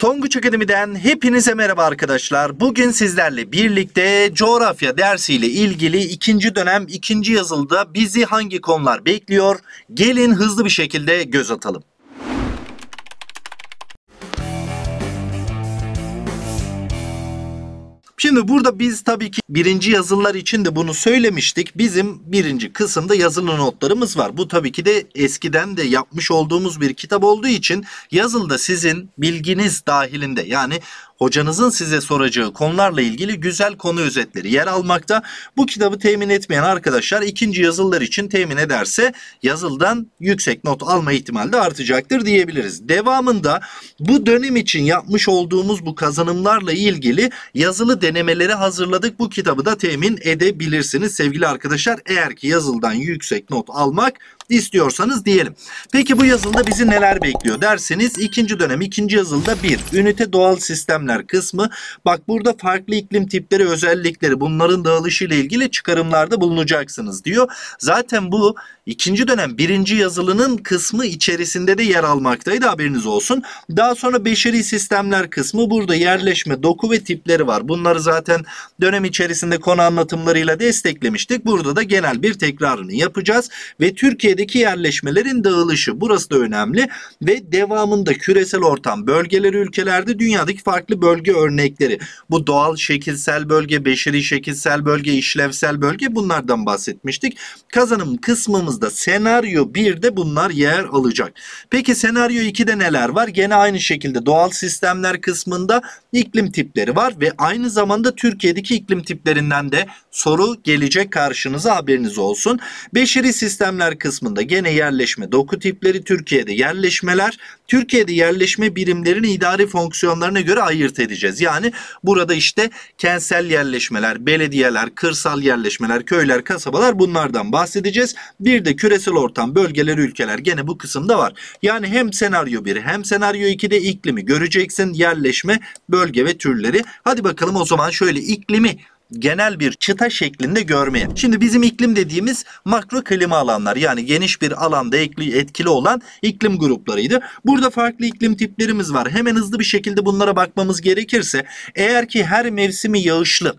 Tonguç Akademi'den hepinize merhaba arkadaşlar. Bugün sizlerle birlikte coğrafya dersiyle ilgili ikinci dönem ikinci yazılıda bizi hangi konular bekliyor? Gelin hızlı bir şekilde göz atalım. Şimdi burada biz tabii ki birinci yazılılar için de bunu söylemiştik. Bizim birinci kısımda yazılı notlarımız var. Bu tabii ki de eskiden de yapmış olduğumuz bir kitap olduğu için yazılıda sizin bilginiz dahilinde yani hocanızın size soracağı konularla ilgili güzel konu özetleri yer almakta. Bu kitabı temin etmeyen arkadaşlar ikinci yazılılar için temin ederse yazıldan yüksek not alma ihtimali de artacaktır diyebiliriz. Devamında bu dönem için yapmış olduğumuz bu kazanımlarla ilgili yazılı denemeleri hazırladık. Bu kitabı da temin edebilirsiniz sevgili arkadaşlar. Eğer ki yazıldan yüksek not almak istiyorsanız diyelim. Peki bu yazılda bizi neler bekliyor derseniz ikinci dönem ikinci yazılda bir ünite doğal sistemler iklimler kısmı. Bak burada farklı iklim tipleri özellikleri bunların dağılışı ile ilgili çıkarımlarda bulunacaksınız diyor. Zaten bu ikinci dönem birinci yazılının kısmı içerisinde de yer almaktaydı haberiniz olsun. Daha sonra beşeri sistemler kısmı burada yerleşme, doku ve tipleri var. Bunları zaten dönem içerisinde konu anlatımlarıyla desteklemiştik. Burada da genel bir tekrarını yapacağız ve Türkiye'deki yerleşmelerin dağılışı burası da önemli ve devamında küresel ortam bölgeleri ülkelerde dünyadaki farklı bölge örnekleri. Bu doğal şekilsel bölge, beşeri şekilsel bölge, işlevsel bölge bunlardan bahsetmiştik. Kazanım kısmımız baktığımızda senaryo 1'de bunlar yer alacak. Peki senaryo 2'de neler var? Gene aynı şekilde doğal sistemler kısmında iklim tipleri var ve aynı zamanda Türkiye'deki iklim tiplerinden de soru gelecek karşınıza haberiniz olsun. Beşeri sistemler kısmında gene yerleşme doku tipleri Türkiye'de yerleşmeler Türkiye'de yerleşme birimlerini idari fonksiyonlarına göre ayırt edeceğiz. Yani burada işte kentsel yerleşmeler, belediyeler, kırsal yerleşmeler, köyler, kasabalar bunlardan bahsedeceğiz. Bir bir de küresel ortam, bölgeleri, ülkeler gene bu kısımda var. Yani hem senaryo 1 hem senaryo 2'de iklimi göreceksin, yerleşme, bölge ve türleri. Hadi bakalım o zaman şöyle iklimi genel bir çıta şeklinde görmeye. Şimdi bizim iklim dediğimiz makro klima alanlar yani geniş bir alanda etkili olan iklim gruplarıydı. Burada farklı iklim tiplerimiz var. Hemen hızlı bir şekilde bunlara bakmamız gerekirse eğer ki her mevsimi yağışlı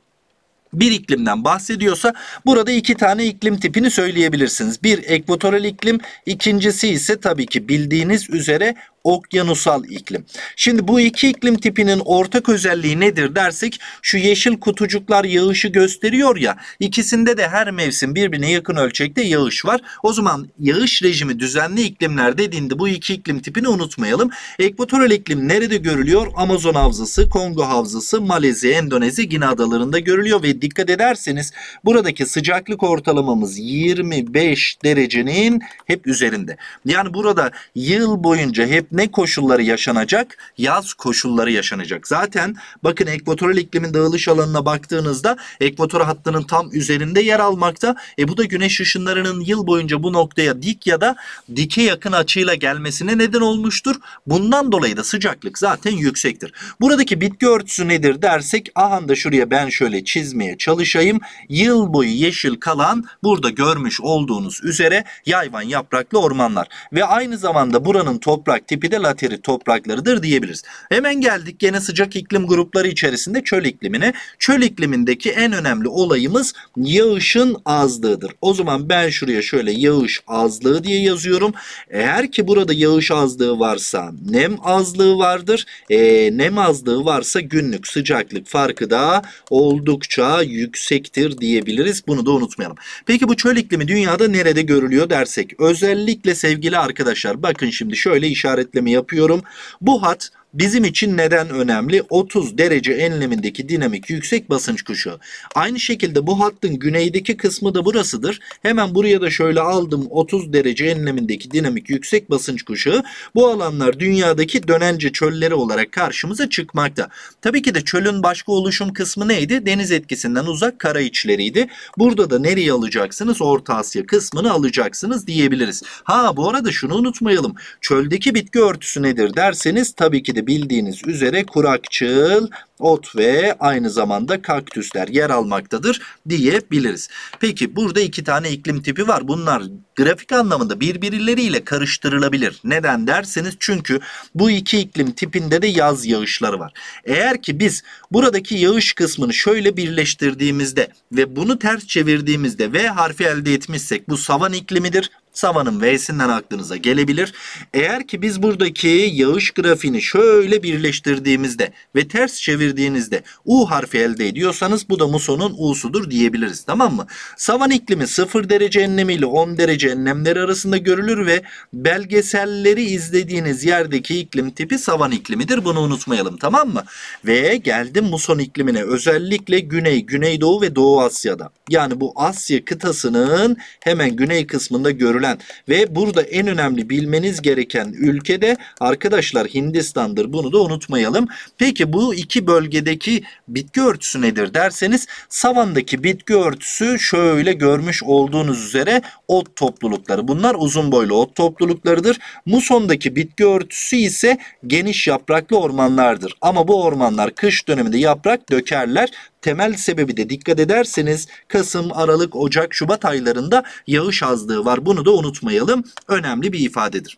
bir iklimden bahsediyorsa burada iki tane iklim tipini söyleyebilirsiniz. Bir ekvatoral iklim, ikincisi ise tabii ki bildiğiniz üzere okyanusal iklim. Şimdi bu iki iklim tipinin ortak özelliği nedir dersek şu yeşil kutucuklar yağışı gösteriyor ya ikisinde de her mevsim birbirine yakın ölçekte yağış var. O zaman yağış rejimi düzenli iklimler dediğinde bu iki iklim tipini unutmayalım. Ekvatoral iklim nerede görülüyor? Amazon havzası, Kongo havzası, Malezya, Endonezya, Gine adalarında görülüyor ve dikkat ederseniz buradaki sıcaklık ortalamamız 25 derecenin hep üzerinde. Yani burada yıl boyunca hep ne koşulları yaşanacak? Yaz koşulları yaşanacak. Zaten bakın ekvatoral iklimin dağılış alanına baktığınızda ekvator hattının tam üzerinde yer almakta. E bu da güneş ışınlarının yıl boyunca bu noktaya dik ya da dike yakın açıyla gelmesine neden olmuştur. Bundan dolayı da sıcaklık zaten yüksektir. Buradaki bitki örtüsü nedir dersek aha da şuraya ben şöyle çizmeye çalışayım. Yıl boyu yeşil kalan burada görmüş olduğunuz üzere yayvan yapraklı ormanlar ve aynı zamanda buranın toprak tipi tipi de lateri topraklarıdır diyebiliriz. Hemen geldik gene sıcak iklim grupları içerisinde çöl iklimine. Çöl iklimindeki en önemli olayımız yağışın azlığıdır. O zaman ben şuraya şöyle yağış azlığı diye yazıyorum. Eğer ki burada yağış azlığı varsa nem azlığı vardır. E, nem azlığı varsa günlük sıcaklık farkı da oldukça yüksektir diyebiliriz. Bunu da unutmayalım. Peki bu çöl iklimi dünyada nerede görülüyor dersek. Özellikle sevgili arkadaşlar bakın şimdi şöyle işaret özetleme yapıyorum. Bu hat bizim için neden önemli? 30 derece enlemindeki dinamik yüksek basınç kuşu. Aynı şekilde bu hattın güneydeki kısmı da burasıdır. Hemen buraya da şöyle aldım 30 derece enlemindeki dinamik yüksek basınç kuşu. Bu alanlar dünyadaki dönence çölleri olarak karşımıza çıkmakta. Tabii ki de çölün başka oluşum kısmı neydi? Deniz etkisinden uzak kara içleriydi. Burada da nereye alacaksınız? Orta Asya kısmını alacaksınız diyebiliriz. Ha bu arada şunu unutmayalım. Çöldeki bitki örtüsü nedir derseniz tabii ki de de bildiğiniz üzere kurakçıl ot ve aynı zamanda kaktüsler yer almaktadır diyebiliriz. Peki burada iki tane iklim tipi var. Bunlar grafik anlamında birbirleriyle karıştırılabilir. Neden derseniz çünkü bu iki iklim tipinde de yaz yağışları var. Eğer ki biz buradaki yağış kısmını şöyle birleştirdiğimizde ve bunu ters çevirdiğimizde V harfi elde etmişsek bu savan iklimidir. Savanın V'sinden aklınıza gelebilir. Eğer ki biz buradaki yağış grafiğini şöyle birleştirdiğimizde ve ters çevirdiğinizde U harfi elde ediyorsanız bu da musonun U'sudur diyebiliriz tamam mı? Savan iklimi 0 derece enlemi ile 10 derece enlemleri arasında görülür ve belgeselleri izlediğiniz yerdeki iklim tipi savan iklimidir. Bunu unutmayalım tamam mı? Ve geldim muson iklimine özellikle Güney, Güneydoğu ve Doğu Asya'da. Yani bu Asya kıtasının hemen güney kısmında görülür görülen ve burada en önemli bilmeniz gereken ülkede arkadaşlar Hindistan'dır. Bunu da unutmayalım. Peki bu iki bölgedeki bitki örtüsü nedir derseniz savandaki bitki örtüsü şöyle görmüş olduğunuz üzere ot toplulukları. Bunlar uzun boylu ot topluluklarıdır. Muson'daki bitki örtüsü ise geniş yapraklı ormanlardır. Ama bu ormanlar kış döneminde yaprak dökerler temel sebebi de dikkat ederseniz Kasım, Aralık, Ocak, Şubat aylarında yağış azlığı var. Bunu da unutmayalım. Önemli bir ifadedir.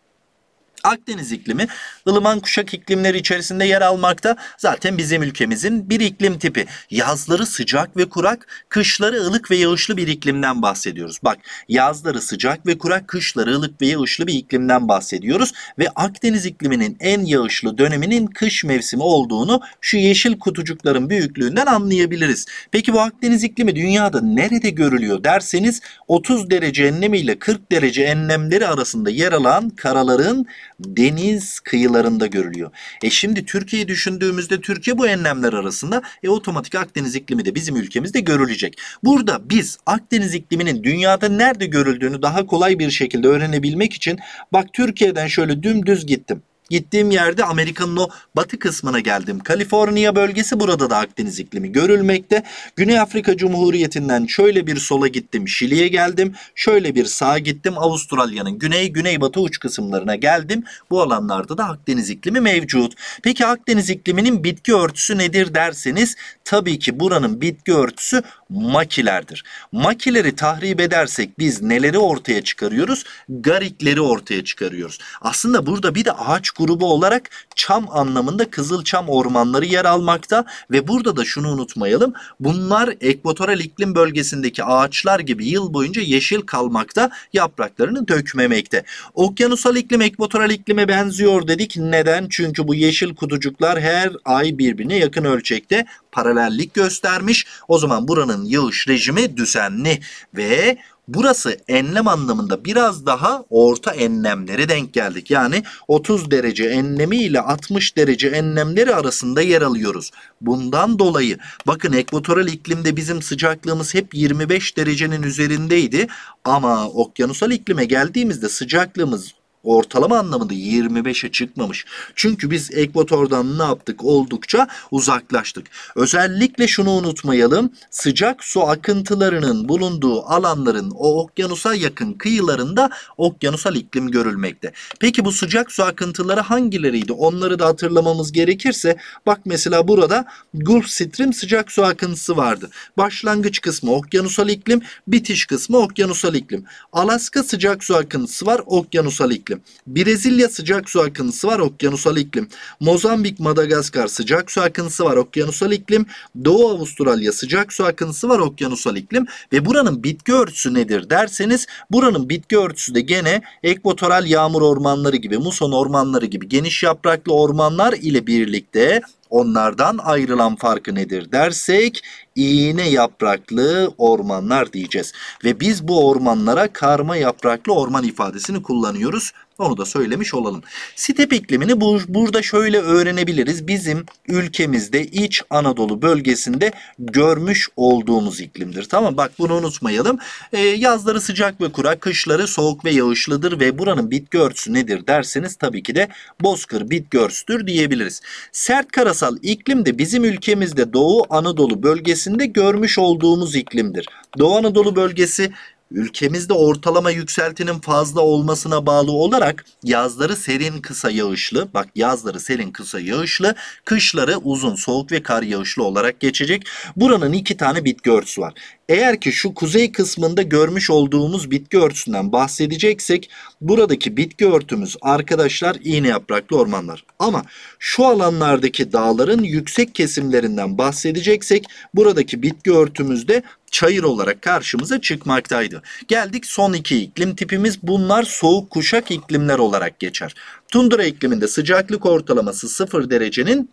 Akdeniz iklimi ılıman kuşak iklimleri içerisinde yer almakta. Zaten bizim ülkemizin bir iklim tipi. Yazları sıcak ve kurak, kışları ılık ve yağışlı bir iklimden bahsediyoruz. Bak yazları sıcak ve kurak, kışları ılık ve yağışlı bir iklimden bahsediyoruz. Ve Akdeniz ikliminin en yağışlı döneminin kış mevsimi olduğunu şu yeşil kutucukların büyüklüğünden anlayabiliriz. Peki bu Akdeniz iklimi dünyada nerede görülüyor derseniz 30 derece enlemi ile 40 derece enlemleri arasında yer alan karaların deniz kıyılarında görülüyor. E şimdi Türkiye'yi düşündüğümüzde Türkiye bu enlemler arasında e otomatik Akdeniz iklimi de bizim ülkemizde görülecek. Burada biz Akdeniz ikliminin dünyada nerede görüldüğünü daha kolay bir şekilde öğrenebilmek için bak Türkiye'den şöyle dümdüz gittim. Gittiğim yerde Amerika'nın o batı kısmına geldim. Kaliforniya bölgesi burada da Akdeniz iklimi görülmekte. Güney Afrika Cumhuriyeti'nden şöyle bir sola gittim Şili'ye geldim. Şöyle bir sağa gittim Avustralya'nın güney güneybatı uç kısımlarına geldim. Bu alanlarda da Akdeniz iklimi mevcut. Peki Akdeniz ikliminin bitki örtüsü nedir derseniz tabii ki buranın bitki örtüsü makilerdir. Makileri tahrip edersek biz neleri ortaya çıkarıyoruz? Garikleri ortaya çıkarıyoruz. Aslında burada bir de ağaç grubu olarak çam anlamında kızılçam ormanları yer almakta ve burada da şunu unutmayalım. Bunlar ekvatoral iklim bölgesindeki ağaçlar gibi yıl boyunca yeşil kalmakta, yapraklarını dökmemekte. Okyanusal iklim ekvatoral iklime benziyor dedik. Neden? Çünkü bu yeşil kutucuklar her ay birbirine yakın ölçekte paralellik göstermiş. O zaman buranın yağış rejimi düzenli ve burası enlem anlamında biraz daha orta enlemlere denk geldik. Yani 30 derece enlemi ile 60 derece enlemleri arasında yer alıyoruz. Bundan dolayı bakın ekvatoral iklimde bizim sıcaklığımız hep 25 derecenin üzerindeydi ama okyanusal iklime geldiğimizde sıcaklığımız ortalama anlamında 25'e çıkmamış. Çünkü biz ekvatordan ne yaptık? Oldukça uzaklaştık. Özellikle şunu unutmayalım. Sıcak su akıntılarının bulunduğu alanların o okyanusa yakın kıyılarında okyanusal iklim görülmekte. Peki bu sıcak su akıntıları hangileriydi? Onları da hatırlamamız gerekirse bak mesela burada Gulf Stream sıcak su akıntısı vardı. Başlangıç kısmı okyanusal iklim, bitiş kısmı okyanusal iklim. Alaska sıcak su akıntısı var, okyanusal iklim iklim. Brezilya sıcak su akıntısı var okyanusal iklim. Mozambik, Madagaskar sıcak su akıntısı var okyanusal iklim. Doğu Avustralya sıcak su akıntısı var okyanusal iklim. Ve buranın bitki örtüsü nedir derseniz buranın bitki örtüsü de gene ekvatoral yağmur ormanları gibi, muson ormanları gibi geniş yapraklı ormanlar ile birlikte onlardan ayrılan farkı nedir dersek iğne yapraklı ormanlar diyeceğiz. Ve biz bu ormanlara karma yapraklı orman ifadesini kullanıyoruz. Onu da söylemiş olalım. Step iklimini bu, burada şöyle öğrenebiliriz. Bizim ülkemizde İç Anadolu bölgesinde görmüş olduğumuz iklimdir. Tamam bak bunu unutmayalım. Ee, yazları sıcak ve kurak, kışları soğuk ve yağışlıdır ve buranın bitki örtüsü nedir derseniz tabii ki de bozkır bitki örtüsüdür diyebiliriz. Sert karasal iklim de bizim ülkemizde Doğu Anadolu bölgesinde görmüş olduğumuz iklimdir. Doğu Anadolu bölgesi ülkemizde ortalama yükseltinin fazla olmasına bağlı olarak yazları serin kısa yağışlı, bak yazları serin kısa yağışlı, kışları uzun soğuk ve kar yağışlı olarak geçecek. Buranın iki tane bitki örtüsü var. Eğer ki şu kuzey kısmında görmüş olduğumuz bitki örtüsünden bahsedeceksek buradaki bitki örtümüz arkadaşlar iğne yapraklı ormanlar. Ama şu alanlardaki dağların yüksek kesimlerinden bahsedeceksek buradaki bitki örtümüzde çayır olarak karşımıza çıkmaktaydı. Geldik son iki iklim tipimiz. Bunlar soğuk kuşak iklimler olarak geçer. Tundra ikliminde sıcaklık ortalaması 0 derecenin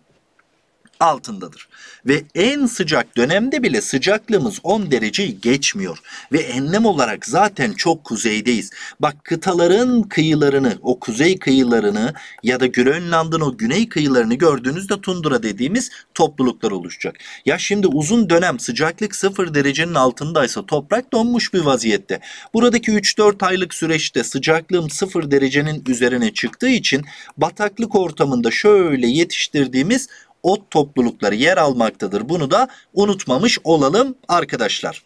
altındadır. Ve en sıcak dönemde bile sıcaklığımız 10 dereceyi geçmiyor. Ve enlem olarak zaten çok kuzeydeyiz. Bak kıtaların kıyılarını, o kuzey kıyılarını ya da Grönland'ın o güney kıyılarını gördüğünüzde Tundra dediğimiz topluluklar oluşacak. Ya şimdi uzun dönem sıcaklık 0 derecenin altındaysa toprak donmuş bir vaziyette. Buradaki 3-4 aylık süreçte sıcaklığım 0 derecenin üzerine çıktığı için bataklık ortamında şöyle yetiştirdiğimiz ot toplulukları yer almaktadır. Bunu da unutmamış olalım arkadaşlar.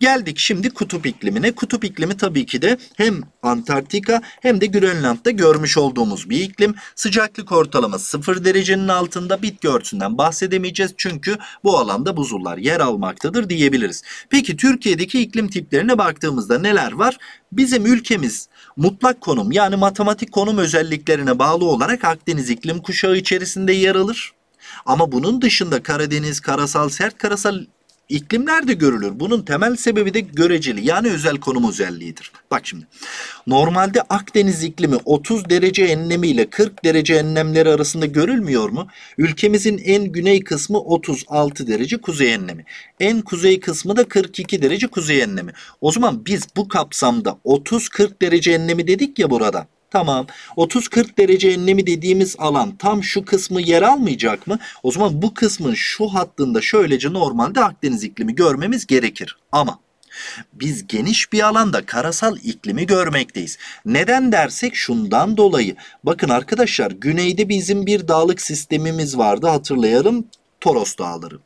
Geldik şimdi kutup iklimine. Kutup iklimi tabii ki de hem Antarktika hem de Grönland'da görmüş olduğumuz bir iklim. Sıcaklık ortalama 0 derecenin altında bitki örtüsünden bahsedemeyeceğiz. Çünkü bu alanda buzullar yer almaktadır diyebiliriz. Peki Türkiye'deki iklim tiplerine baktığımızda neler var? Bizim ülkemiz mutlak konum yani matematik konum özelliklerine bağlı olarak Akdeniz iklim kuşağı içerisinde yer alır. Ama bunun dışında Karadeniz, karasal, sert karasal iklimler de görülür. Bunun temel sebebi de göreceli yani özel konum özelliğidir. Bak şimdi normalde Akdeniz iklimi 30 derece enlemi ile 40 derece enlemleri arasında görülmüyor mu? Ülkemizin en güney kısmı 36 derece kuzey enlemi. En kuzey kısmı da 42 derece kuzey enlemi. O zaman biz bu kapsamda 30-40 derece enlemi dedik ya burada. Tamam. 30-40 derece enlemi dediğimiz alan tam şu kısmı yer almayacak mı? O zaman bu kısmın şu hattında şöylece normalde Akdeniz iklimi görmemiz gerekir. Ama biz geniş bir alanda karasal iklimi görmekteyiz. Neden dersek şundan dolayı. Bakın arkadaşlar güneyde bizim bir dağlık sistemimiz vardı hatırlayalım. Toros Dağları.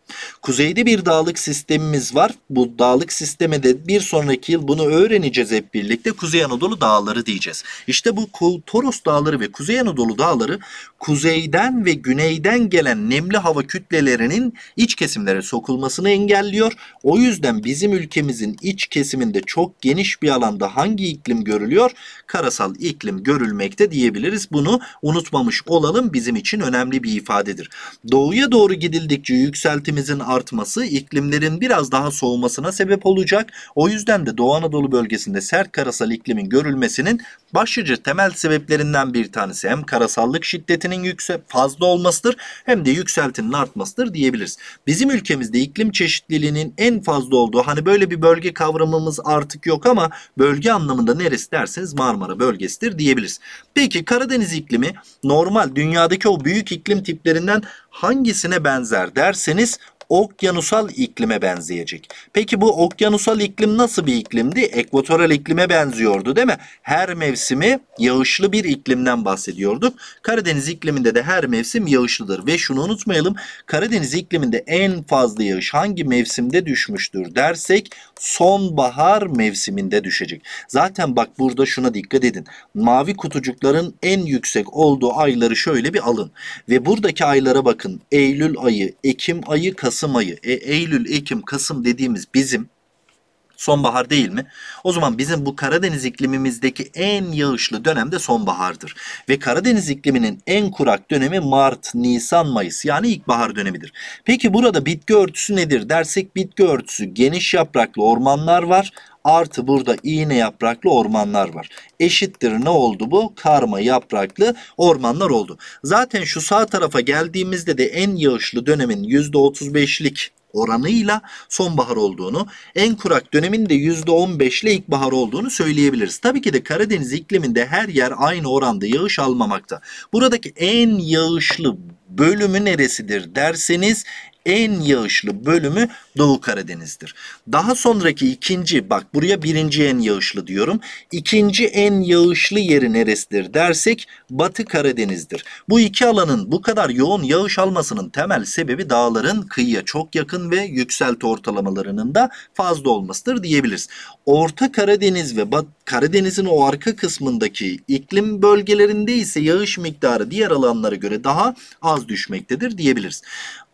Kuzeyde bir dağlık sistemimiz var. Bu dağlık sisteme de bir sonraki yıl bunu öğreneceğiz hep birlikte. Kuzey Anadolu Dağları diyeceğiz. İşte bu Toros Dağları ve Kuzey Anadolu Dağları kuzeyden ve güneyden gelen nemli hava kütlelerinin iç kesimlere sokulmasını engelliyor. O yüzden bizim ülkemizin iç kesiminde çok geniş bir alanda hangi iklim görülüyor? Karasal iklim görülmekte diyebiliriz. Bunu unutmamış olalım bizim için önemli bir ifadedir. Doğuya doğru gidildikçe yükseltimizin artması iklimlerin biraz daha soğumasına sebep olacak. O yüzden de Doğu Anadolu bölgesinde sert karasal iklimin görülmesinin başlıca temel sebeplerinden bir tanesi hem karasallık şiddetini değerinin yüksek fazla olmasıdır hem de yükseltinin artmasıdır diyebiliriz. Bizim ülkemizde iklim çeşitliliğinin en fazla olduğu hani böyle bir bölge kavramımız artık yok ama bölge anlamında neresi derseniz Marmara bölgesidir diyebiliriz. Peki Karadeniz iklimi normal dünyadaki o büyük iklim tiplerinden hangisine benzer derseniz okyanusal iklime benzeyecek. Peki bu okyanusal iklim nasıl bir iklimdi? Ekvatoral iklime benziyordu değil mi? Her mevsimi yağışlı bir iklimden bahsediyorduk. Karadeniz ikliminde de her mevsim yağışlıdır. Ve şunu unutmayalım. Karadeniz ikliminde en fazla yağış hangi mevsimde düşmüştür dersek sonbahar mevsiminde düşecek. Zaten bak burada şuna dikkat edin. Mavi kutucukların en yüksek olduğu ayları şöyle bir alın. Ve buradaki aylara bakın. Eylül ayı, Ekim ayı, Kasım Kasım ayı, e, Eylül, Ekim, Kasım dediğimiz bizim Sonbahar değil mi? O zaman bizim bu Karadeniz iklimimizdeki en yağışlı dönem de sonbahardır. Ve Karadeniz ikliminin en kurak dönemi Mart, Nisan, Mayıs yani ilkbahar dönemidir. Peki burada bitki örtüsü nedir dersek bitki örtüsü geniş yapraklı ormanlar var. Artı burada iğne yapraklı ormanlar var. Eşittir ne oldu bu? Karma yapraklı ormanlar oldu. Zaten şu sağ tarafa geldiğimizde de en yağışlı dönemin %35'lik oranıyla sonbahar olduğunu, en kurak dönemin de %15 ile ilkbahar olduğunu söyleyebiliriz. Tabii ki de Karadeniz ikliminde her yer aynı oranda yağış almamakta. Buradaki en yağışlı bölümü neresidir derseniz en yağışlı bölümü Doğu Karadeniz'dir. Daha sonraki ikinci bak buraya birinci en yağışlı diyorum. İkinci en yağışlı yeri neresidir dersek Batı Karadeniz'dir. Bu iki alanın bu kadar yoğun yağış almasının temel sebebi dağların kıyıya çok yakın ve yükselti ortalamalarının da fazla olmasıdır diyebiliriz. Orta Karadeniz ve Batı Karadeniz'in o arka kısmındaki iklim bölgelerinde ise yağış miktarı diğer alanlara göre daha az düşmektedir diyebiliriz.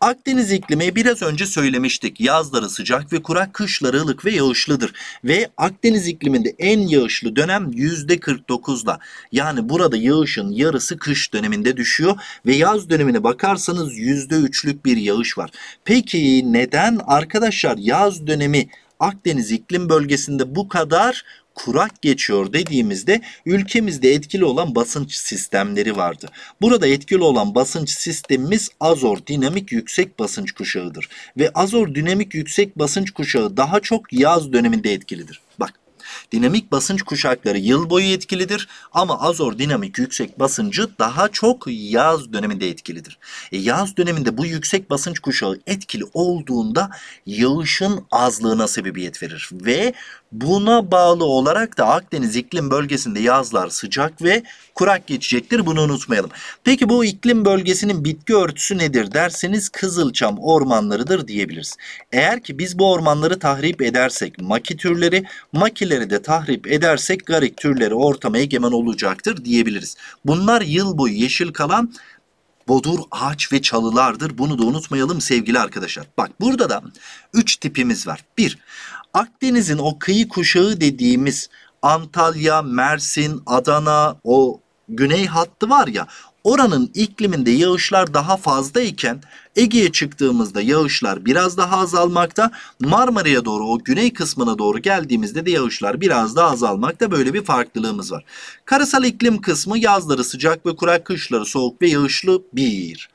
Akdeniz iklimi biraz önce söylemiştik. Yazları sıcak ve kurak, kışları ılık ve yağışlıdır. Ve Akdeniz ikliminde en yağışlı dönem %49'da. Yani burada yağışın yarısı kış döneminde düşüyor ve yaz dönemine bakarsanız %3'lük bir yağış var. Peki neden arkadaşlar yaz dönemi Akdeniz iklim bölgesinde bu kadar kurak geçiyor dediğimizde ülkemizde etkili olan basınç sistemleri vardı. Burada etkili olan basınç sistemimiz azor dinamik yüksek basınç kuşağıdır ve azor dinamik yüksek basınç kuşağı daha çok yaz döneminde etkilidir. Dinamik basınç kuşakları yıl boyu etkilidir ama azor dinamik yüksek basıncı daha çok yaz döneminde etkilidir. E, yaz döneminde bu yüksek basınç kuşağı etkili olduğunda yağışın azlığına sebebiyet verir ve buna bağlı olarak da Akdeniz iklim bölgesinde yazlar sıcak ve kurak geçecektir. Bunu unutmayalım. Peki bu iklim bölgesinin bitki örtüsü nedir derseniz kızılçam ormanlarıdır diyebiliriz. Eğer ki biz bu ormanları tahrip edersek maki türleri, makileri de tahrip edersek garik türleri ortama egemen olacaktır diyebiliriz. Bunlar yıl boyu yeşil kalan bodur, ağaç ve çalılardır. Bunu da unutmayalım sevgili arkadaşlar. Bak burada da 3 tipimiz var. 1. Akdeniz'in o kıyı kuşağı dediğimiz Antalya, Mersin, Adana, o güney hattı var ya oranın ikliminde yağışlar daha fazla iken Ege'ye çıktığımızda yağışlar biraz daha azalmakta. Marmara'ya doğru o güney kısmına doğru geldiğimizde de yağışlar biraz daha azalmakta. Böyle bir farklılığımız var. Karasal iklim kısmı yazları sıcak ve kurak, kışları soğuk ve yağışlı bir.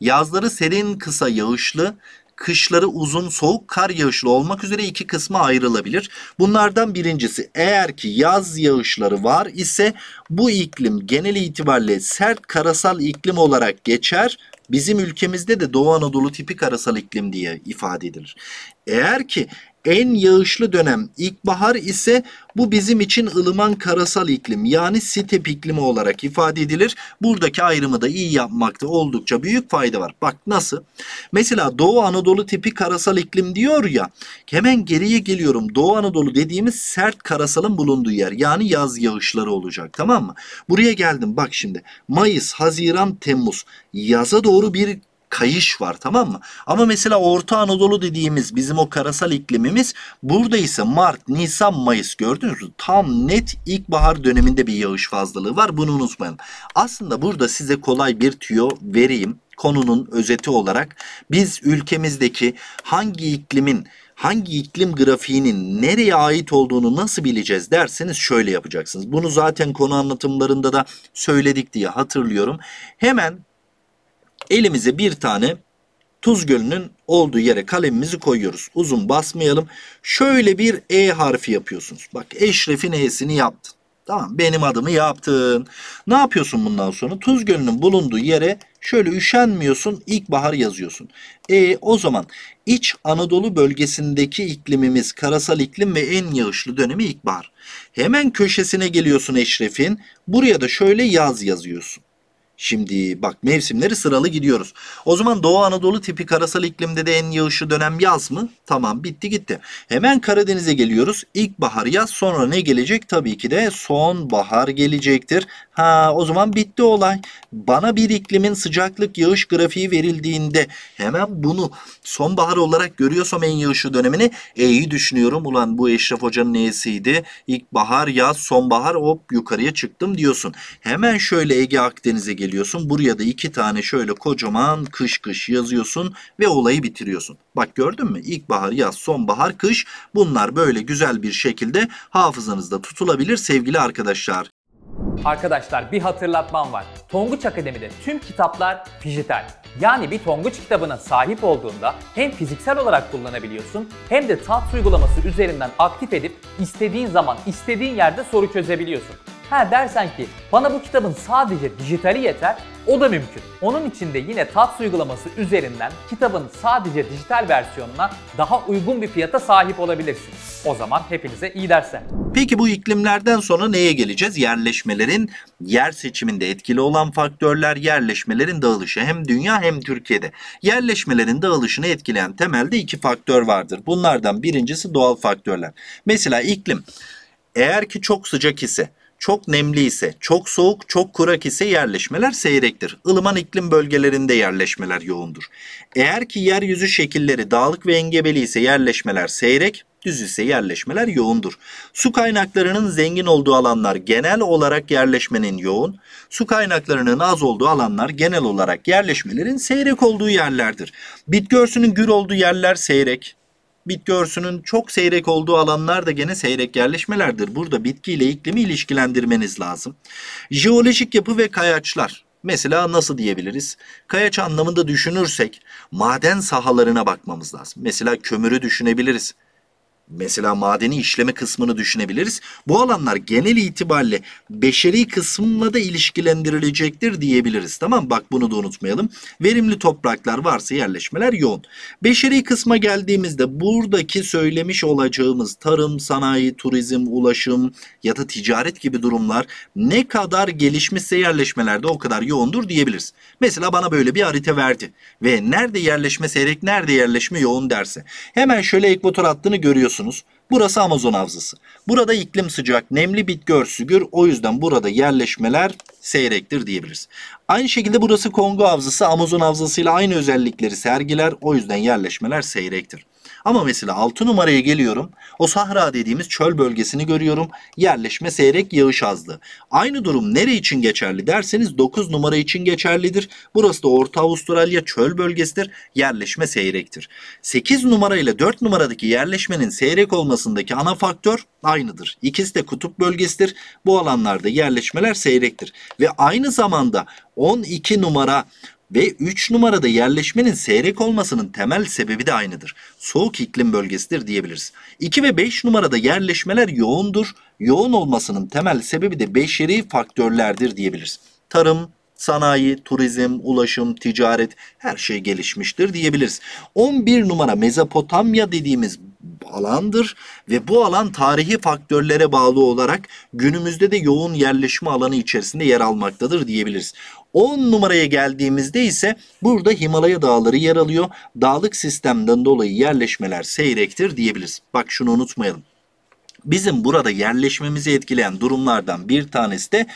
Yazları serin, kısa, yağışlı, kışları uzun soğuk kar yağışlı olmak üzere iki kısma ayrılabilir. Bunlardan birincisi eğer ki yaz yağışları var ise bu iklim genel itibariyle sert karasal iklim olarak geçer Bizim ülkemizde de Doğu Anadolu tipik arasal iklim diye ifade edilir. Eğer ki en yağışlı dönem ilkbahar ise bu bizim için ılıman karasal iklim yani step iklimi olarak ifade edilir. Buradaki ayrımı da iyi yapmakta oldukça büyük fayda var. Bak nasıl? Mesela Doğu Anadolu tipi karasal iklim diyor ya hemen geriye geliyorum. Doğu Anadolu dediğimiz sert karasalın bulunduğu yer yani yaz yağışları olacak tamam mı? Buraya geldim bak şimdi Mayıs, Haziran, Temmuz yaza doğru bir kayış var tamam mı? Ama mesela Orta Anadolu dediğimiz bizim o karasal iklimimiz burada ise Mart, Nisan, Mayıs gördünüz mü? Tam net ilkbahar döneminde bir yağış fazlalığı var bunu unutmayın. Aslında burada size kolay bir tüyo vereyim konunun özeti olarak biz ülkemizdeki hangi iklimin hangi iklim grafiğinin nereye ait olduğunu nasıl bileceğiz derseniz şöyle yapacaksınız. Bunu zaten konu anlatımlarında da söyledik diye hatırlıyorum. Hemen elimize bir tane Tuz Gölü'nün olduğu yere kalemimizi koyuyoruz. Uzun basmayalım. Şöyle bir E harfi yapıyorsunuz. Bak Eşref'in E'sini yaptın. Tamam benim adımı yaptın. Ne yapıyorsun bundan sonra? Tuz Gölü'nün bulunduğu yere şöyle üşenmiyorsun ilkbahar yazıyorsun. E o zaman iç Anadolu bölgesindeki iklimimiz karasal iklim ve en yağışlı dönemi ilkbahar. Hemen köşesine geliyorsun Eşref'in. Buraya da şöyle yaz yazıyorsun. Şimdi bak mevsimleri sıralı gidiyoruz. O zaman Doğu Anadolu tipi karasal iklimde de en yağışlı dönem yaz mı? Tamam bitti gitti. Hemen Karadeniz'e geliyoruz. İlkbahar yaz sonra ne gelecek? Tabii ki de sonbahar gelecektir. Ha o zaman bitti olay. Bana bir iklimin sıcaklık yağış grafiği verildiğinde hemen bunu sonbahar olarak görüyorsam en yağışlı dönemini E'yi düşünüyorum. Ulan bu Eşref Hoca'nın E'siydi. İlkbahar, yaz, sonbahar hop yukarıya çıktım diyorsun. Hemen şöyle Ege Akdeniz'e geliyorsun. Buraya da iki tane şöyle kocaman kış kış yazıyorsun ve olayı bitiriyorsun. Bak gördün mü? İlkbahar, yaz, sonbahar, kış bunlar böyle güzel bir şekilde hafızanızda tutulabilir sevgili arkadaşlar. Arkadaşlar bir hatırlatmam var. Tonguç Akademi'de tüm kitaplar dijital. Yani bir Tonguç kitabına sahip olduğunda hem fiziksel olarak kullanabiliyorsun hem de tat uygulaması üzerinden aktif edip istediğin zaman istediğin yerde soru çözebiliyorsun. Ha dersen ki bana bu kitabın sadece dijitali yeter, o da mümkün. Onun için de yine TATS uygulaması üzerinden kitabın sadece dijital versiyonuna daha uygun bir fiyata sahip olabilirsin. O zaman hepinize iyi dersler. Peki bu iklimlerden sonra neye geleceğiz? Yerleşmelerin yer seçiminde etkili olan faktörler yerleşmelerin dağılışı hem dünya hem Türkiye'de. Yerleşmelerin dağılışını etkileyen temelde iki faktör vardır. Bunlardan birincisi doğal faktörler. Mesela iklim eğer ki çok sıcak ise çok nemli ise, çok soğuk, çok kurak ise yerleşmeler seyrektir. Ilıman iklim bölgelerinde yerleşmeler yoğundur. Eğer ki yeryüzü şekilleri dağlık ve engebeli ise yerleşmeler seyrek, düz ise yerleşmeler yoğundur. Su kaynaklarının zengin olduğu alanlar genel olarak yerleşmenin yoğun, su kaynaklarının az olduğu alanlar genel olarak yerleşmelerin seyrek olduğu yerlerdir. Bitki örsünün gür olduğu yerler seyrek, Bitki örsünün çok seyrek olduğu alanlar da gene seyrek yerleşmelerdir. Burada bitki ile iklimi ilişkilendirmeniz lazım. Jeolojik yapı ve kayaçlar. Mesela nasıl diyebiliriz? Kayaç anlamında düşünürsek maden sahalarına bakmamız lazım. Mesela kömürü düşünebiliriz. Mesela madeni işleme kısmını düşünebiliriz. Bu alanlar genel itibariyle beşeri kısmına da ilişkilendirilecektir diyebiliriz. Tamam bak bunu da unutmayalım. Verimli topraklar varsa yerleşmeler yoğun. Beşeri kısma geldiğimizde buradaki söylemiş olacağımız tarım, sanayi, turizm, ulaşım ya da ticaret gibi durumlar ne kadar gelişmişse yerleşmelerde o kadar yoğundur diyebiliriz. Mesela bana böyle bir harita verdi ve nerede yerleşme seyrek, nerede yerleşme yoğun derse. Hemen şöyle ekvator hattını görüyorsunuz Görüyorsunuz burası Amazon havzası. Burada iklim sıcak, nemli bitki örtüsü O yüzden burada yerleşmeler seyrektir diyebiliriz. Aynı şekilde burası Kongo havzası. Amazon havzasıyla aynı özellikleri sergiler. O yüzden yerleşmeler seyrektir. Ama mesela 6 numaraya geliyorum. O sahra dediğimiz çöl bölgesini görüyorum. Yerleşme seyrek yağış azlı. Aynı durum nere için geçerli derseniz 9 numara için geçerlidir. Burası da Orta Avustralya çöl bölgesidir. Yerleşme seyrektir. 8 numara ile 4 numaradaki yerleşmenin seyrek olmasındaki ana faktör aynıdır. İkisi de kutup bölgesidir. Bu alanlarda yerleşmeler seyrektir. Ve aynı zamanda 12 numara ve 3 numarada yerleşmenin seyrek olmasının temel sebebi de aynıdır. Soğuk iklim bölgesidir diyebiliriz. 2 ve 5 numarada yerleşmeler yoğundur. Yoğun olmasının temel sebebi de beşeri faktörlerdir diyebiliriz. Tarım, sanayi, turizm, ulaşım, ticaret her şey gelişmiştir diyebiliriz. 11 numara Mezopotamya dediğimiz alandır ve bu alan tarihi faktörlere bağlı olarak günümüzde de yoğun yerleşme alanı içerisinde yer almaktadır diyebiliriz. 10 numaraya geldiğimizde ise burada Himalaya dağları yer alıyor. Dağlık sistemden dolayı yerleşmeler seyrektir diyebiliriz. Bak şunu unutmayalım. Bizim burada yerleşmemizi etkileyen durumlardan bir tanesi de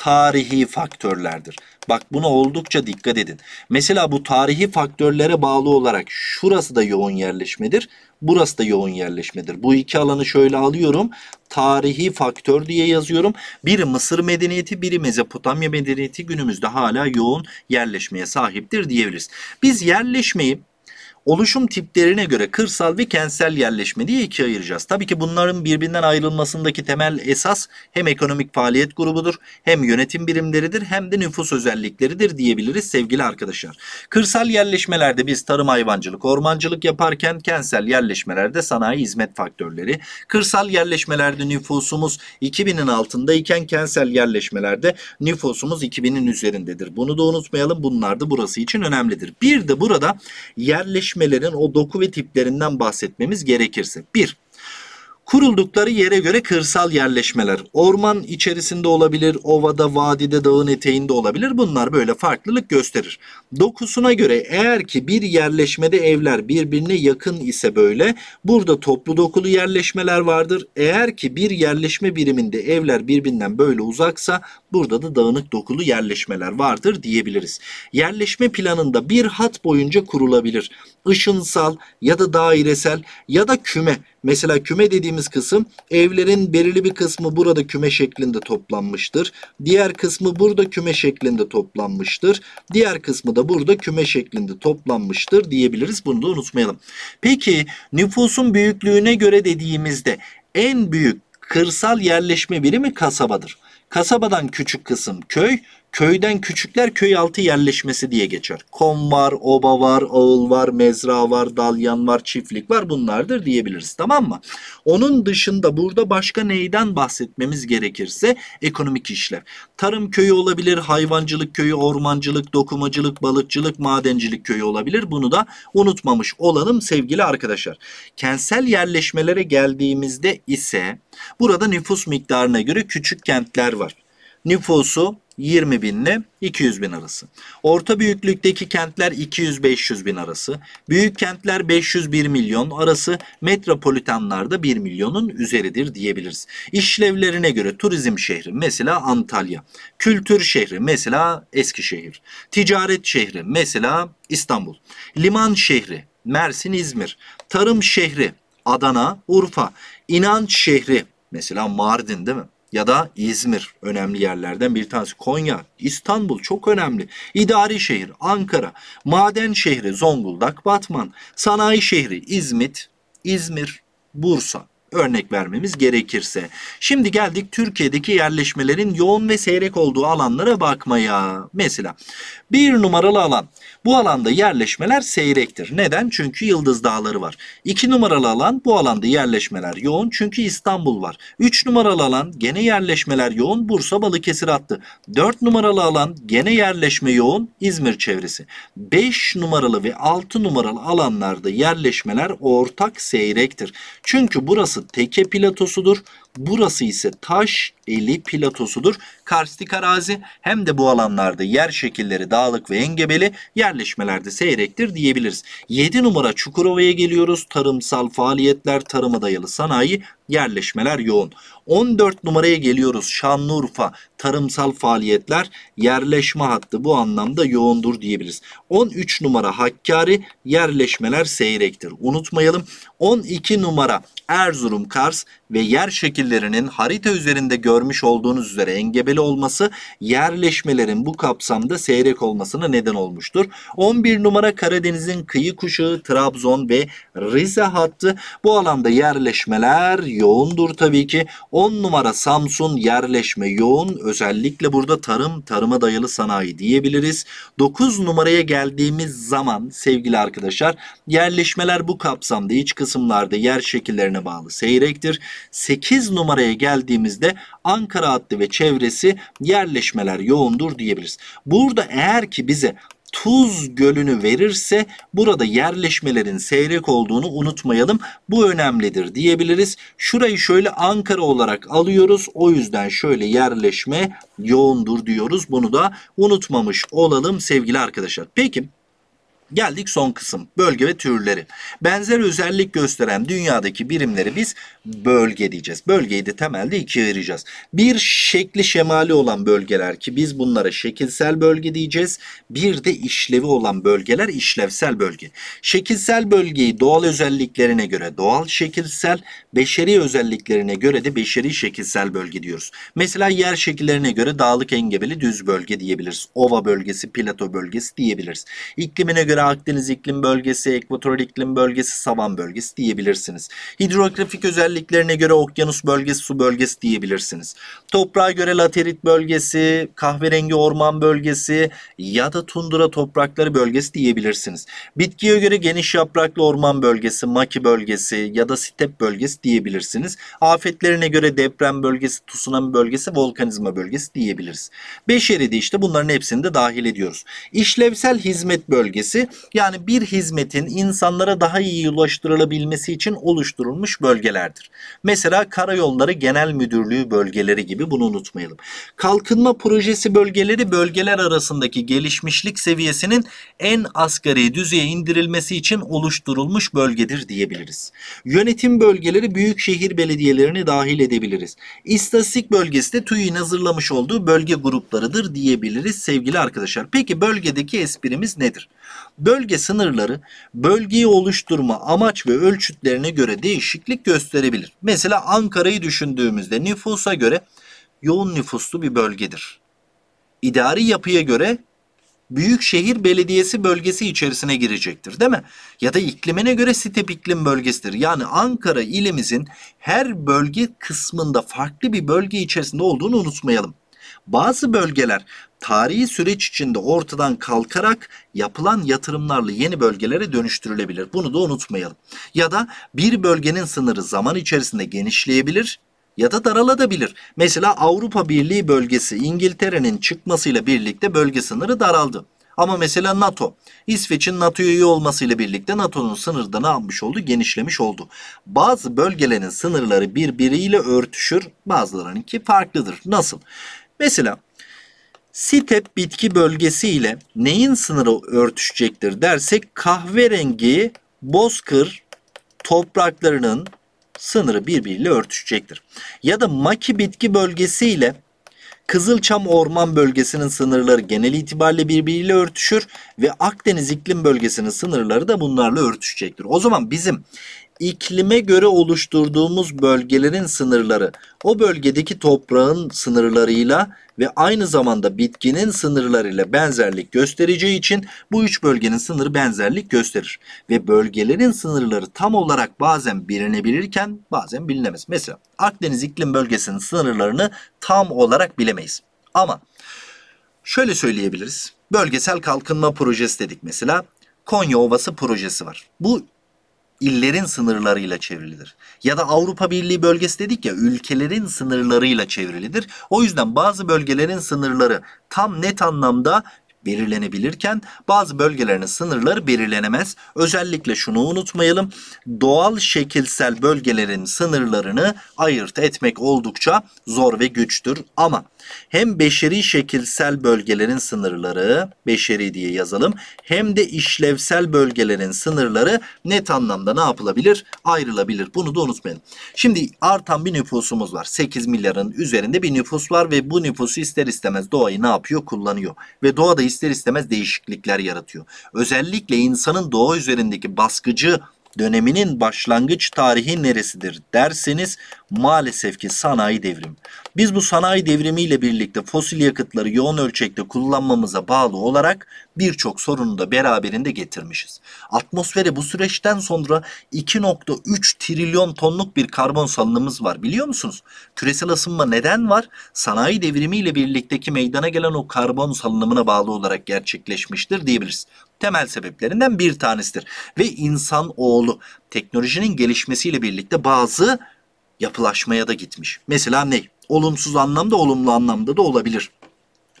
tarihi faktörlerdir. Bak buna oldukça dikkat edin. Mesela bu tarihi faktörlere bağlı olarak şurası da yoğun yerleşmedir. Burası da yoğun yerleşmedir. Bu iki alanı şöyle alıyorum. Tarihi faktör diye yazıyorum. Biri Mısır medeniyeti, biri Mezopotamya medeniyeti günümüzde hala yoğun yerleşmeye sahiptir diyebiliriz. Biz yerleşmeyi Oluşum tiplerine göre kırsal ve kentsel yerleşme diye ikiye ayıracağız. Tabii ki bunların birbirinden ayrılmasındaki temel esas hem ekonomik faaliyet grubudur, hem yönetim birimleridir, hem de nüfus özellikleridir diyebiliriz sevgili arkadaşlar. Kırsal yerleşmelerde biz tarım hayvancılık, ormancılık yaparken kentsel yerleşmelerde sanayi hizmet faktörleri. Kırsal yerleşmelerde nüfusumuz 2000'in altındayken kentsel yerleşmelerde nüfusumuz 2000'in üzerindedir. Bunu da unutmayalım. Bunlar da burası için önemlidir. Bir de burada yerleşme gelişmelerin o doku ve tiplerinden bahsetmemiz gerekirse. Bir, Kuruldukları yere göre kırsal yerleşmeler. Orman içerisinde olabilir, ovada, vadide, dağın eteğinde olabilir. Bunlar böyle farklılık gösterir. Dokusuna göre eğer ki bir yerleşmede evler birbirine yakın ise böyle, burada toplu dokulu yerleşmeler vardır. Eğer ki bir yerleşme biriminde evler birbirinden böyle uzaksa Burada da dağınık dokulu yerleşmeler vardır diyebiliriz. Yerleşme planında bir hat boyunca kurulabilir. Işınsal ya da dairesel ya da küme. Mesela küme dediğimiz kısım evlerin belirli bir kısmı burada küme şeklinde toplanmıştır. Diğer kısmı burada küme şeklinde toplanmıştır. Diğer kısmı da burada küme şeklinde toplanmıştır diyebiliriz. Bunu da unutmayalım. Peki nüfusun büyüklüğüne göre dediğimizde en büyük kırsal yerleşme birimi kasabadır. Kasabadan küçük kısım köy, Köyden küçükler köy altı yerleşmesi diye geçer. Kom var, oba var, ağıl var, mezra var, dalyan var, çiftlik var bunlardır diyebiliriz tamam mı? Onun dışında burada başka neyden bahsetmemiz gerekirse ekonomik işler. Tarım köyü olabilir, hayvancılık köyü, ormancılık, dokumacılık, balıkçılık, madencilik köyü olabilir. Bunu da unutmamış olalım sevgili arkadaşlar. Kentsel yerleşmelere geldiğimizde ise burada nüfus miktarına göre küçük kentler var. Nüfusu 20 bin ile 200 bin arası. Orta büyüklükteki kentler 200-500 bin arası. Büyük kentler 501 milyon arası. Metropolitanlarda 1 milyonun üzeridir diyebiliriz. İşlevlerine göre turizm şehri mesela Antalya. Kültür şehri mesela Eskişehir. Ticaret şehri mesela İstanbul. Liman şehri Mersin İzmir. Tarım şehri Adana, Urfa. İnanç şehri mesela Mardin değil mi? ya da İzmir önemli yerlerden bir tanesi. Konya, İstanbul çok önemli. İdari şehir Ankara, maden şehri Zonguldak, Batman, sanayi şehri İzmit, İzmir, Bursa örnek vermemiz gerekirse. Şimdi geldik Türkiye'deki yerleşmelerin yoğun ve seyrek olduğu alanlara bakmaya. Mesela bir numaralı alan bu alanda yerleşmeler seyrektir. Neden? Çünkü Yıldız Dağları var. 2 numaralı alan bu alanda yerleşmeler yoğun çünkü İstanbul var. 3 numaralı alan gene yerleşmeler yoğun Bursa Balıkesir attı. 4 numaralı alan gene yerleşme yoğun İzmir çevresi. 5 numaralı ve 6 numaralı alanlarda yerleşmeler ortak seyrektir. Çünkü burası teke platosudur. Burası ise taş eli platosudur. Karstik arazi hem de bu alanlarda yer şekilleri dağlık ve engebeli yerleşmelerde seyrektir diyebiliriz. 7 numara Çukurova'ya geliyoruz. Tarımsal faaliyetler, tarıma dayalı sanayi yerleşmeler yoğun. 14 numaraya geliyoruz. Şanlıurfa tarımsal faaliyetler yerleşme hattı bu anlamda yoğundur diyebiliriz. 13 numara Hakkari yerleşmeler seyrektir. Unutmayalım. 12 numara Erzurum, Kars ve yer şekillerinin harita üzerinde görmüş olduğunuz üzere engebeli olması yerleşmelerin bu kapsamda seyrek olmasına neden olmuştur. 11 numara Karadeniz'in kıyı kuşağı Trabzon ve Rize hattı bu alanda yerleşmeler yoğundur tabii ki. 10 numara Samsun yerleşme yoğun. Özellikle burada tarım, tarıma dayalı sanayi diyebiliriz. 9 numaraya geldiğimiz zaman sevgili arkadaşlar yerleşmeler bu kapsamda iç kısımlarda yer şekillerine bağlı seyrektir. 8 numaraya geldiğimizde Ankara hattı ve çevresi yerleşmeler yoğundur diyebiliriz. Burada eğer ki bize Tuz Gölü'nü verirse burada yerleşmelerin seyrek olduğunu unutmayalım. Bu önemlidir diyebiliriz. Şurayı şöyle Ankara olarak alıyoruz. O yüzden şöyle yerleşme yoğundur diyoruz. Bunu da unutmamış olalım sevgili arkadaşlar. Peki Geldik son kısım bölge ve türleri. Benzer özellik gösteren dünyadaki birimleri biz bölge diyeceğiz. Bölgeyi de temelde ikiye ayıracağız. Bir şekli şemali olan bölgeler ki biz bunlara şekilsel bölge diyeceğiz. Bir de işlevi olan bölgeler işlevsel bölge. Şekilsel bölgeyi doğal özelliklerine göre doğal şekilsel, beşeri özelliklerine göre de beşeri şekilsel bölge diyoruz. Mesela yer şekillerine göre dağlık engebeli düz bölge diyebiliriz. Ova bölgesi, plato bölgesi diyebiliriz. İklimine göre Marmara Akdeniz iklim bölgesi, ekvator iklim bölgesi, savan bölgesi diyebilirsiniz. Hidrografik özelliklerine göre okyanus bölgesi, su bölgesi diyebilirsiniz. Toprağa göre laterit bölgesi, kahverengi orman bölgesi ya da tundura toprakları bölgesi diyebilirsiniz. Bitkiye göre geniş yapraklı orman bölgesi, maki bölgesi ya da step bölgesi diyebilirsiniz. Afetlerine göre deprem bölgesi, tsunami bölgesi, volkanizma bölgesi diyebiliriz. Beş eridi işte bunların hepsini de dahil ediyoruz. İşlevsel hizmet bölgesi yani bir hizmetin insanlara daha iyi ulaştırılabilmesi için oluşturulmuş bölgelerdir. Mesela Karayolları Genel Müdürlüğü bölgeleri gibi bunu unutmayalım. Kalkınma projesi bölgeleri bölgeler arasındaki gelişmişlik seviyesinin en asgari düzeye indirilmesi için oluşturulmuş bölgedir diyebiliriz. Yönetim bölgeleri büyükşehir belediyelerini dahil edebiliriz. İstatistik bölgesi de TÜİ'nin hazırlamış olduğu bölge gruplarıdır diyebiliriz sevgili arkadaşlar. Peki bölgedeki esprimiz nedir? Bölge sınırları bölgeyi oluşturma amaç ve ölçütlerine göre değişiklik gösterebilir. Mesela Ankara'yı düşündüğümüzde nüfusa göre yoğun nüfuslu bir bölgedir. İdari yapıya göre büyükşehir belediyesi bölgesi içerisine girecektir değil mi? Ya da iklimine göre sitep iklim bölgesidir. Yani Ankara ilimizin her bölge kısmında farklı bir bölge içerisinde olduğunu unutmayalım. Bazı bölgeler tarihi süreç içinde ortadan kalkarak yapılan yatırımlarla yeni bölgelere dönüştürülebilir. Bunu da unutmayalım. Ya da bir bölgenin sınırı zaman içerisinde genişleyebilir ya da daralabilir. Mesela Avrupa Birliği bölgesi İngiltere'nin çıkmasıyla birlikte bölge sınırı daraldı. Ama mesela NATO, İsveç'in NATO'ya üye olmasıyla birlikte NATO'nun sınırı da ne yapmış oldu? Genişlemiş oldu. Bazı bölgelerin sınırları birbiriyle örtüşür, bazılarınınki farklıdır. Nasıl? Mesela sitep bitki bölgesi ile neyin sınırı örtüşecektir dersek kahverengi bozkır topraklarının sınırı birbiriyle örtüşecektir. Ya da maki bitki bölgesi ile Kızılçam Orman Bölgesi'nin sınırları genel itibariyle birbiriyle örtüşür ve Akdeniz iklim bölgesinin sınırları da bunlarla örtüşecektir. O zaman bizim iklime göre oluşturduğumuz bölgelerin sınırları o bölgedeki toprağın sınırlarıyla ve aynı zamanda bitkinin sınırlarıyla benzerlik göstereceği için bu üç bölgenin sınırı benzerlik gösterir. Ve bölgelerin sınırları tam olarak bazen bilinebilirken bazen bilinemez. Mesela Akdeniz iklim bölgesinin sınırlarını tam olarak bilemeyiz. Ama şöyle söyleyebiliriz. Bölgesel kalkınma projesi dedik mesela. Konya Ovası projesi var. Bu illerin sınırlarıyla çevrilidir. Ya da Avrupa Birliği bölgesi dedik ya ülkelerin sınırlarıyla çevrilidir. O yüzden bazı bölgelerin sınırları tam net anlamda belirlenebilirken bazı bölgelerin sınırları belirlenemez. Özellikle şunu unutmayalım. Doğal şekilsel bölgelerin sınırlarını ayırt etmek oldukça zor ve güçtür ama hem beşeri şekilsel bölgelerin sınırları, beşeri diye yazalım, hem de işlevsel bölgelerin sınırları net anlamda ne yapılabilir? Ayrılabilir. Bunu da unutmayın. Şimdi artan bir nüfusumuz var. 8 milyarın üzerinde bir nüfus var ve bu nüfusu ister istemez doğayı ne yapıyor? Kullanıyor. Ve doğada ister istemez değişiklikler yaratıyor. Özellikle insanın doğa üzerindeki baskıcı döneminin başlangıç tarihi neresidir derseniz maalesef ki sanayi devrim. Biz bu sanayi devrimiyle birlikte fosil yakıtları yoğun ölçekte kullanmamıza bağlı olarak birçok sorunu da beraberinde getirmişiz. Atmosfere bu süreçten sonra 2.3 trilyon tonluk bir karbon salınımız var biliyor musunuz? Küresel ısınma neden var? Sanayi devrimiyle birlikteki meydana gelen o karbon salınımına bağlı olarak gerçekleşmiştir diyebiliriz temel sebeplerinden bir tanesidir. Ve insan oğlu teknolojinin gelişmesiyle birlikte bazı yapılaşmaya da gitmiş. Mesela ne? Olumsuz anlamda olumlu anlamda da olabilir.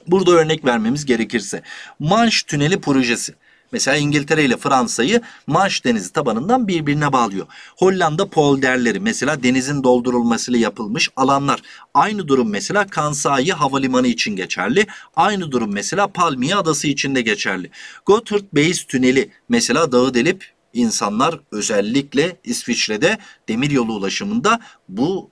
Burada örnek vermemiz gerekirse Manş Tüneli projesi. Mesela İngiltere ile Fransa'yı Manş Denizi tabanından birbirine bağlıyor. Hollanda polderleri mesela denizin doldurulmasıyla yapılmış alanlar. Aynı durum mesela Kansai Havalimanı için geçerli. Aynı durum mesela Palmiye Adası için de geçerli. Gotthard Base Tüneli mesela dağı delip insanlar özellikle İsviçre'de demiryolu ulaşımında bu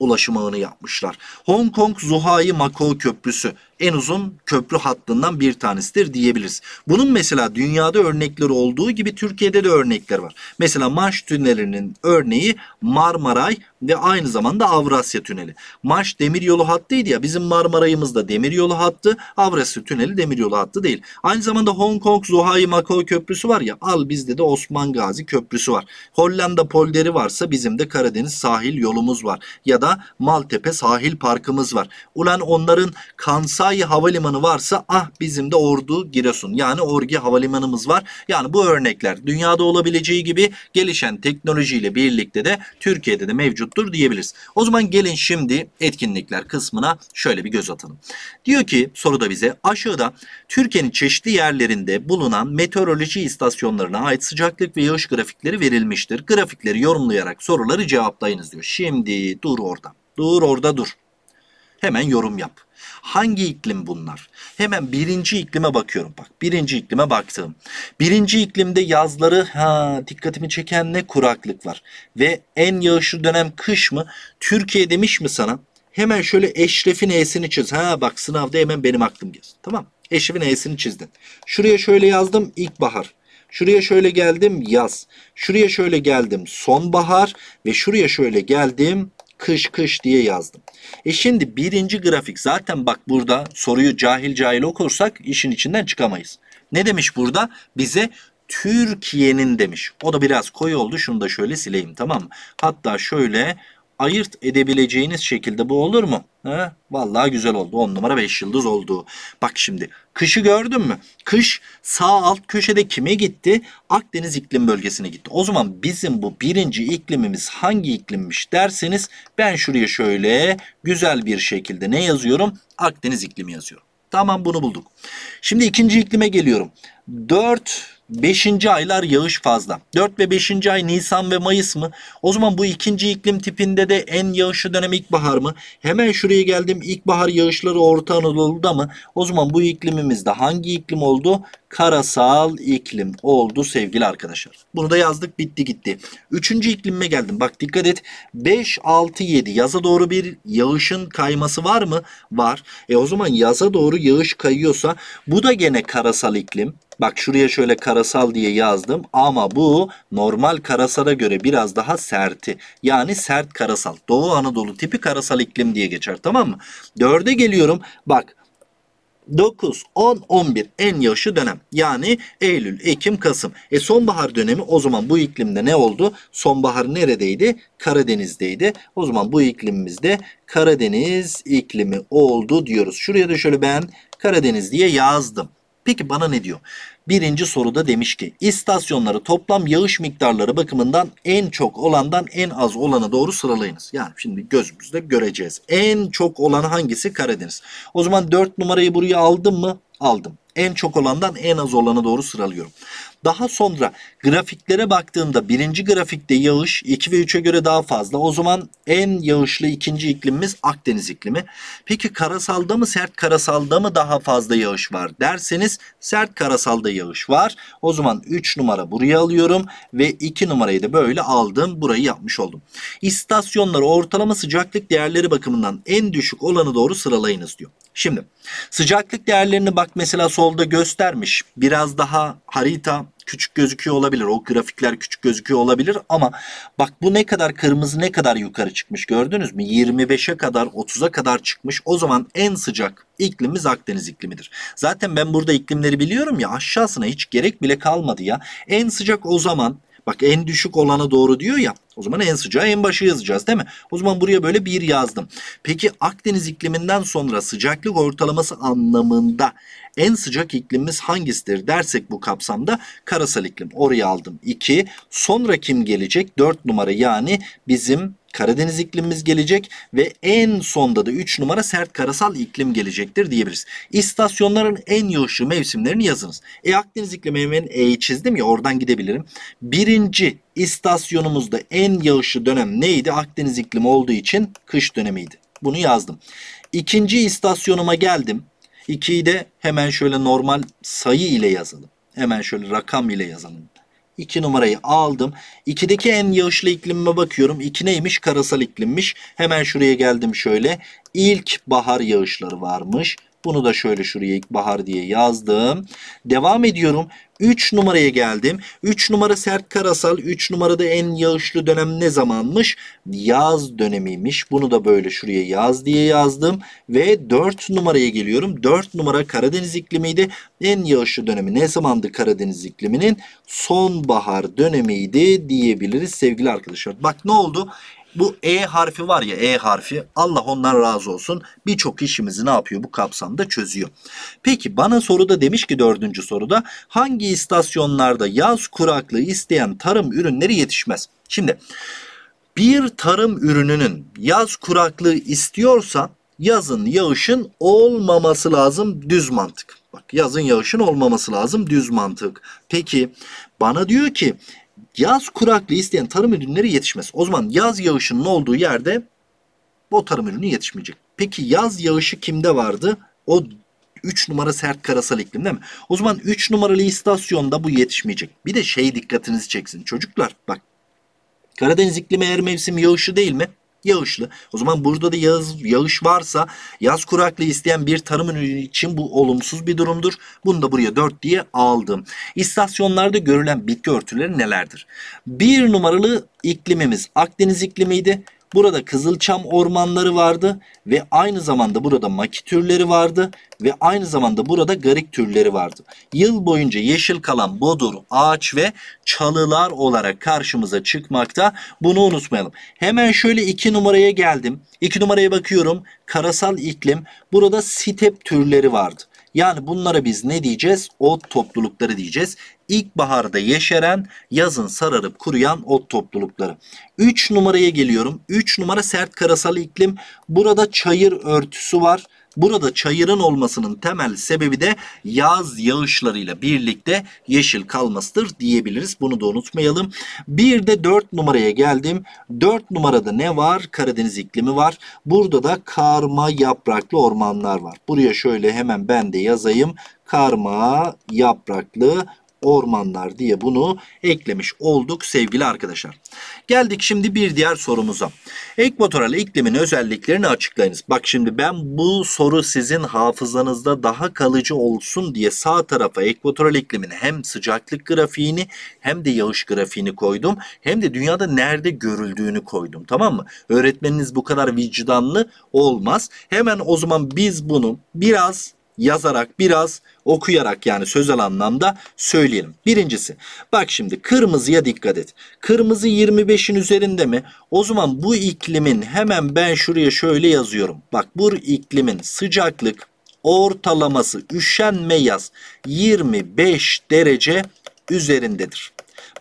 ulaşım ağını yapmışlar. Hong Kong Zuhai Macau Köprüsü en uzun köprü hattından bir tanesidir diyebiliriz. Bunun mesela dünyada örnekleri olduğu gibi Türkiye'de de örnekler var. Mesela maş Tüneli'nin örneği Marmaray ve aynı zamanda Avrasya Tüneli. Marş demiryolu hattıydı ya bizim Marmaray'ımız da demiryolu hattı, Avrasya Tüneli demiryolu hattı değil. Aynı zamanda Hong Kong Zuhai Macau Köprüsü var ya al bizde de Osman Gazi Köprüsü var. Hollanda Polderi varsa bizim de Karadeniz sahil yolumuz var ya da Orada Maltepe Sahil Parkımız var. Ulan onların Kansai Havalimanı varsa ah bizim de Ordu Giresun yani Orgi Havalimanımız var. Yani bu örnekler dünyada olabileceği gibi gelişen teknolojiyle birlikte de Türkiye'de de mevcuttur diyebiliriz. O zaman gelin şimdi etkinlikler kısmına şöyle bir göz atalım. Diyor ki soruda bize aşağıda Türkiye'nin çeşitli yerlerinde bulunan meteoroloji istasyonlarına ait sıcaklık ve yağış grafikleri verilmiştir. Grafikleri yorumlayarak soruları cevaplayınız diyor. Şimdi dur orada Dur orada dur. Hemen yorum yap. Hangi iklim bunlar? Hemen birinci iklime bakıyorum. Bak birinci iklime baktım. Birinci iklimde yazları ha, dikkatimi çeken ne kuraklık var. Ve en yağışlı dönem kış mı? Türkiye demiş mi sana? Hemen şöyle Eşref'in E'sini çiz. Ha bak sınavda hemen benim aklım gelsin. Tamam. Eşref'in E'sini çizdin. Şuraya şöyle yazdım ilkbahar. Şuraya şöyle geldim yaz. Şuraya şöyle geldim sonbahar. Ve şuraya şöyle geldim kış kış diye yazdım. E şimdi birinci grafik zaten bak burada soruyu cahil cahil okursak işin içinden çıkamayız. Ne demiş burada? Bize Türkiye'nin demiş. O da biraz koyu oldu. Şunu da şöyle sileyim tamam mı? Hatta şöyle ayırt edebileceğiniz şekilde bu olur mu? He? Vallahi güzel oldu. 10 numara 5 yıldız oldu. Bak şimdi kışı gördün mü? Kış sağ alt köşede kime gitti? Akdeniz iklim bölgesine gitti. O zaman bizim bu birinci iklimimiz hangi iklimmiş derseniz ben şuraya şöyle güzel bir şekilde ne yazıyorum? Akdeniz iklimi yazıyorum. Tamam bunu bulduk. Şimdi ikinci iklime geliyorum. 4 5. aylar yağış fazla. 4 ve 5. ay Nisan ve Mayıs mı? O zaman bu ikinci iklim tipinde de en yağışlı dönem ilkbahar mı? Hemen şuraya geldim ilkbahar yağışları Orta Anadolu'da mı? O zaman bu iklimimizde hangi iklim oldu? Karasal iklim oldu sevgili arkadaşlar. Bunu da yazdık bitti gitti. Üçüncü iklimime geldim. Bak dikkat et. 5, 6, 7 yaza doğru bir yağışın kayması var mı? Var. E o zaman yaza doğru yağış kayıyorsa bu da gene karasal iklim. Bak şuraya şöyle karasal diye yazdım ama bu normal karasala göre biraz daha serti. Yani sert karasal. Doğu Anadolu tipi karasal iklim diye geçer tamam mı? 4'e geliyorum. Bak 9, 10, 11 en yaşlı dönem. Yani Eylül, Ekim, Kasım. E sonbahar dönemi o zaman bu iklimde ne oldu? Sonbahar neredeydi? Karadeniz'deydi. O zaman bu iklimimizde Karadeniz iklimi oldu diyoruz. Şuraya da şöyle ben Karadeniz diye yazdım. Peki bana ne diyor? Birinci soruda demiş ki istasyonları toplam yağış miktarları bakımından en çok olandan en az olana doğru sıralayınız. Yani şimdi gözümüzde göreceğiz. En çok olan hangisi Karadeniz. O zaman 4 numarayı buraya aldım mı aldım. En çok olandan en az olana doğru sıralıyorum. Daha sonra grafiklere baktığımda birinci grafikte yağış 2 ve 3'e göre daha fazla. O zaman en yağışlı ikinci iklimimiz Akdeniz iklimi. Peki karasalda mı sert karasalda mı daha fazla yağış var derseniz sert karasalda yağış var. O zaman 3 numara buraya alıyorum ve 2 numarayı da böyle aldım. Burayı yapmış oldum. İstasyonları ortalama sıcaklık değerleri bakımından en düşük olanı doğru sıralayınız diyor. Şimdi sıcaklık değerlerini bak mesela solda göstermiş. Biraz daha harita küçük gözüküyor olabilir. O grafikler küçük gözüküyor olabilir ama bak bu ne kadar kırmızı ne kadar yukarı çıkmış gördünüz mü? 25'e kadar 30'a kadar çıkmış. O zaman en sıcak iklimimiz Akdeniz iklimidir. Zaten ben burada iklimleri biliyorum ya aşağısına hiç gerek bile kalmadı ya. En sıcak o zaman Bak en düşük olana doğru diyor ya. O zaman en sıcağı en başa yazacağız değil mi? O zaman buraya böyle bir yazdım. Peki Akdeniz ikliminden sonra sıcaklık ortalaması anlamında en sıcak iklimimiz hangisidir dersek bu kapsamda karasal iklim. Oraya aldım 2. Sonra kim gelecek? 4 numara yani bizim Karadeniz iklimimiz gelecek ve en sonda da 3 numara sert karasal iklim gelecektir diyebiliriz. İstasyonların en yoğuşu mevsimlerini yazınız. E Akdeniz iklimi hemen e, çizdim ya oradan gidebilirim. Birinci istasyonumuzda en yağışlı dönem neydi? Akdeniz iklimi olduğu için kış dönemiydi. Bunu yazdım. İkinci istasyonuma geldim. 2'yi de hemen şöyle normal sayı ile yazalım. Hemen şöyle rakam ile yazalım. 2 numarayı aldım. 2'deki en yağışlı iklimime bakıyorum. 2 neymiş? Karasal iklimmiş. Hemen şuraya geldim şöyle. İlk bahar yağışları varmış. Bunu da şöyle şuraya ilkbahar diye yazdım. Devam ediyorum. 3 numaraya geldim. 3 numara sert karasal. 3 numarada en yağışlı dönem ne zamanmış? Yaz dönemiymiş. Bunu da böyle şuraya yaz diye yazdım. Ve 4 numaraya geliyorum. 4 numara Karadeniz iklimiydi. En yağışlı dönemi ne zamandı Karadeniz ikliminin? Sonbahar dönemiydi diyebiliriz sevgili arkadaşlar. Bak ne oldu? Bu E harfi var ya E harfi Allah ondan razı olsun birçok işimizi ne yapıyor bu kapsamda çözüyor. Peki bana soruda demiş ki dördüncü soruda hangi istasyonlarda yaz kuraklığı isteyen tarım ürünleri yetişmez? Şimdi bir tarım ürününün yaz kuraklığı istiyorsa yazın yağışın olmaması lazım düz mantık. Bak yazın yağışın olmaması lazım düz mantık. Peki bana diyor ki Yaz kuraklığı isteyen tarım ürünleri yetişmez. O zaman yaz yağışının olduğu yerde bu tarım ürünü yetişmeyecek. Peki yaz yağışı kimde vardı? O 3 numara sert karasal iklim değil mi? O zaman 3 numaralı istasyonda bu yetişmeyecek. Bir de şey dikkatinizi çeksin çocuklar bak. Karadeniz iklimi her mevsim yağışı değil mi? yağışlı. O zaman burada da yağız, yağış varsa yaz kuraklığı isteyen bir tarım ürünü için bu olumsuz bir durumdur. Bunu da buraya 4 diye aldım. İstasyonlarda görülen bitki örtüleri nelerdir? Bir numaralı iklimimiz Akdeniz iklimiydi. Burada kızılçam ormanları vardı ve aynı zamanda burada maki türleri vardı ve aynı zamanda burada garik türleri vardı. Yıl boyunca yeşil kalan bodur, ağaç ve çalılar olarak karşımıza çıkmakta. Bunu unutmayalım. Hemen şöyle 2 numaraya geldim. 2 numaraya bakıyorum. Karasal iklim. Burada sitep türleri vardı. Yani bunlara biz ne diyeceğiz? Ot toplulukları diyeceğiz. İlkbaharda yeşeren, yazın sararıp kuruyan ot toplulukları. 3 numaraya geliyorum. 3 numara sert karasal iklim. Burada çayır örtüsü var. Burada çayırın olmasının temel sebebi de yaz yağışlarıyla birlikte yeşil kalmasıdır diyebiliriz. Bunu da unutmayalım. Bir de 4 numaraya geldim. 4 numarada ne var? Karadeniz iklimi var. Burada da karma yapraklı ormanlar var. Buraya şöyle hemen ben de yazayım. Karma yapraklı ormanlar diye bunu eklemiş olduk sevgili arkadaşlar. Geldik şimdi bir diğer sorumuza. Ekvatoral iklimin özelliklerini açıklayınız. Bak şimdi ben bu soru sizin hafızanızda daha kalıcı olsun diye sağ tarafa ekvatoral iklimin hem sıcaklık grafiğini hem de yağış grafiğini koydum. Hem de dünyada nerede görüldüğünü koydum tamam mı? Öğretmeniniz bu kadar vicdanlı olmaz. Hemen o zaman biz bunu biraz yazarak biraz okuyarak yani sözel anlamda söyleyelim. Birincisi bak şimdi kırmızıya dikkat et. Kırmızı 25'in üzerinde mi? O zaman bu iklimin hemen ben şuraya şöyle yazıyorum. Bak bu iklimin sıcaklık ortalaması üşenme yaz 25 derece üzerindedir.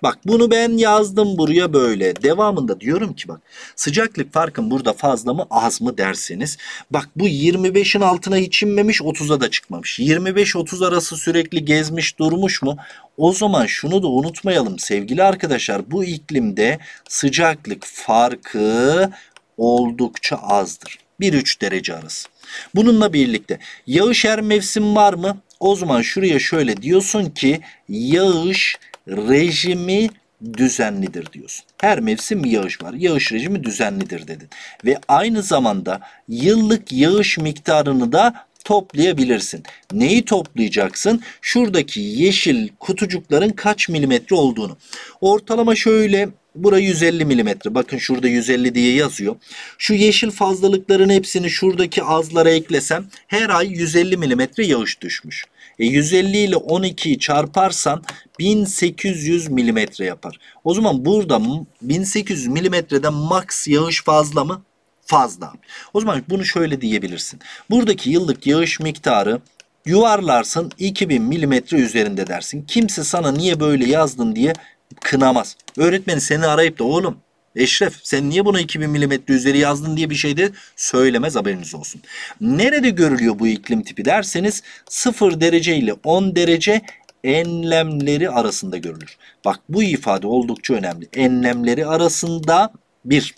Bak bunu ben yazdım buraya böyle. Devamında diyorum ki bak sıcaklık farkın burada fazla mı az mı derseniz. Bak bu 25'in altına hiç inmemiş 30'a da çıkmamış. 25-30 arası sürekli gezmiş durmuş mu? O zaman şunu da unutmayalım sevgili arkadaşlar. Bu iklimde sıcaklık farkı oldukça azdır. 1-3 derece arası. Bununla birlikte yağış her mevsim var mı? O zaman şuraya şöyle diyorsun ki yağış rejimi düzenlidir diyorsun. Her mevsim yağış var. Yağış rejimi düzenlidir dedin. Ve aynı zamanda yıllık yağış miktarını da toplayabilirsin. Neyi toplayacaksın? Şuradaki yeşil kutucukların kaç milimetre olduğunu. Ortalama şöyle Bura 150 milimetre. Bakın şurada 150 diye yazıyor. Şu yeşil fazlalıkların hepsini şuradaki azlara eklesem her ay 150 milimetre yağış düşmüş. E 150 ile 12'yi çarparsan 1800 milimetre yapar. O zaman burada 1800 milimetrede maks yağış fazla mı? Fazla. O zaman bunu şöyle diyebilirsin. Buradaki yıllık yağış miktarı yuvarlarsın 2000 milimetre üzerinde dersin. Kimse sana niye böyle yazdın diye kınamaz. Öğretmeni seni arayıp da oğlum Eşref sen niye buna 2000 mm üzeri yazdın diye bir şey de söylemez haberiniz olsun. Nerede görülüyor bu iklim tipi derseniz 0 derece ile 10 derece enlemleri arasında görülür. Bak bu ifade oldukça önemli. Enlemleri arasında bir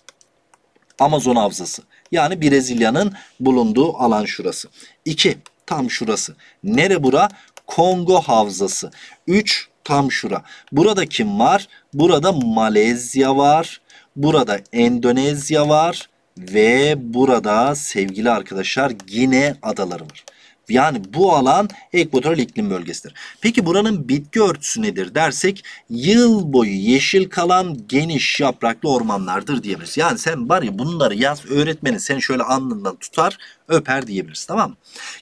Amazon havzası. Yani Brezilya'nın bulunduğu alan şurası. 2. Tam şurası. Nere bura? Kongo havzası. 3. Tam şura. Burada kim var? Burada Malezya var. Burada Endonezya var ve burada sevgili arkadaşlar Gine adaları var. Yani bu alan ekvatoral iklim bölgesidir. Peki buranın bitki örtüsü nedir dersek yıl boyu yeşil kalan geniş yapraklı ormanlardır diyebiliriz. Yani sen var ya bunları yaz öğretmenin seni şöyle alnından tutar öper diyebiliriz tamam mı?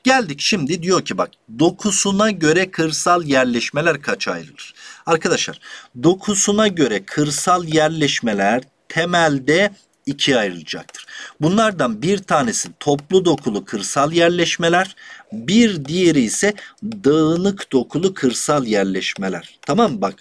Geldik şimdi diyor ki bak dokusuna göre kırsal yerleşmeler kaç ayrılır? Arkadaşlar dokusuna göre kırsal yerleşmeler temelde ikiye ayrılacaktır. Bunlardan bir tanesi toplu dokulu kırsal yerleşmeler, bir diğeri ise dağınık dokulu kırsal yerleşmeler. Tamam mı? Bak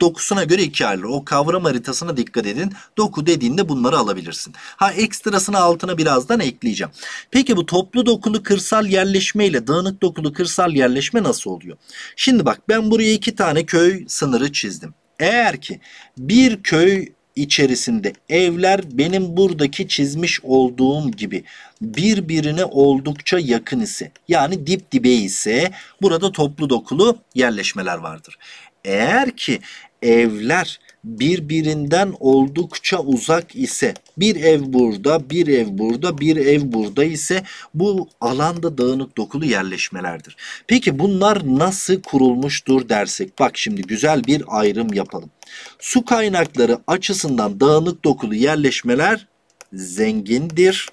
dokusuna göre iki ayrılır. O kavram haritasına dikkat edin. Doku dediğinde bunları alabilirsin. Ha ekstrasını altına birazdan ekleyeceğim. Peki bu toplu dokulu kırsal yerleşme ile dağınık dokulu kırsal yerleşme nasıl oluyor? Şimdi bak ben buraya iki tane köy sınırı çizdim. Eğer ki bir köy içerisinde evler benim buradaki çizmiş olduğum gibi birbirine oldukça yakın ise yani dip dibe ise burada toplu dokulu yerleşmeler vardır. Eğer ki evler birbirinden oldukça uzak ise bir ev burada, bir ev burada, bir ev burada ise bu alanda dağınık dokulu yerleşmelerdir. Peki bunlar nasıl kurulmuştur dersek bak şimdi güzel bir ayrım yapalım. Su kaynakları açısından dağınık dokulu yerleşmeler zengindir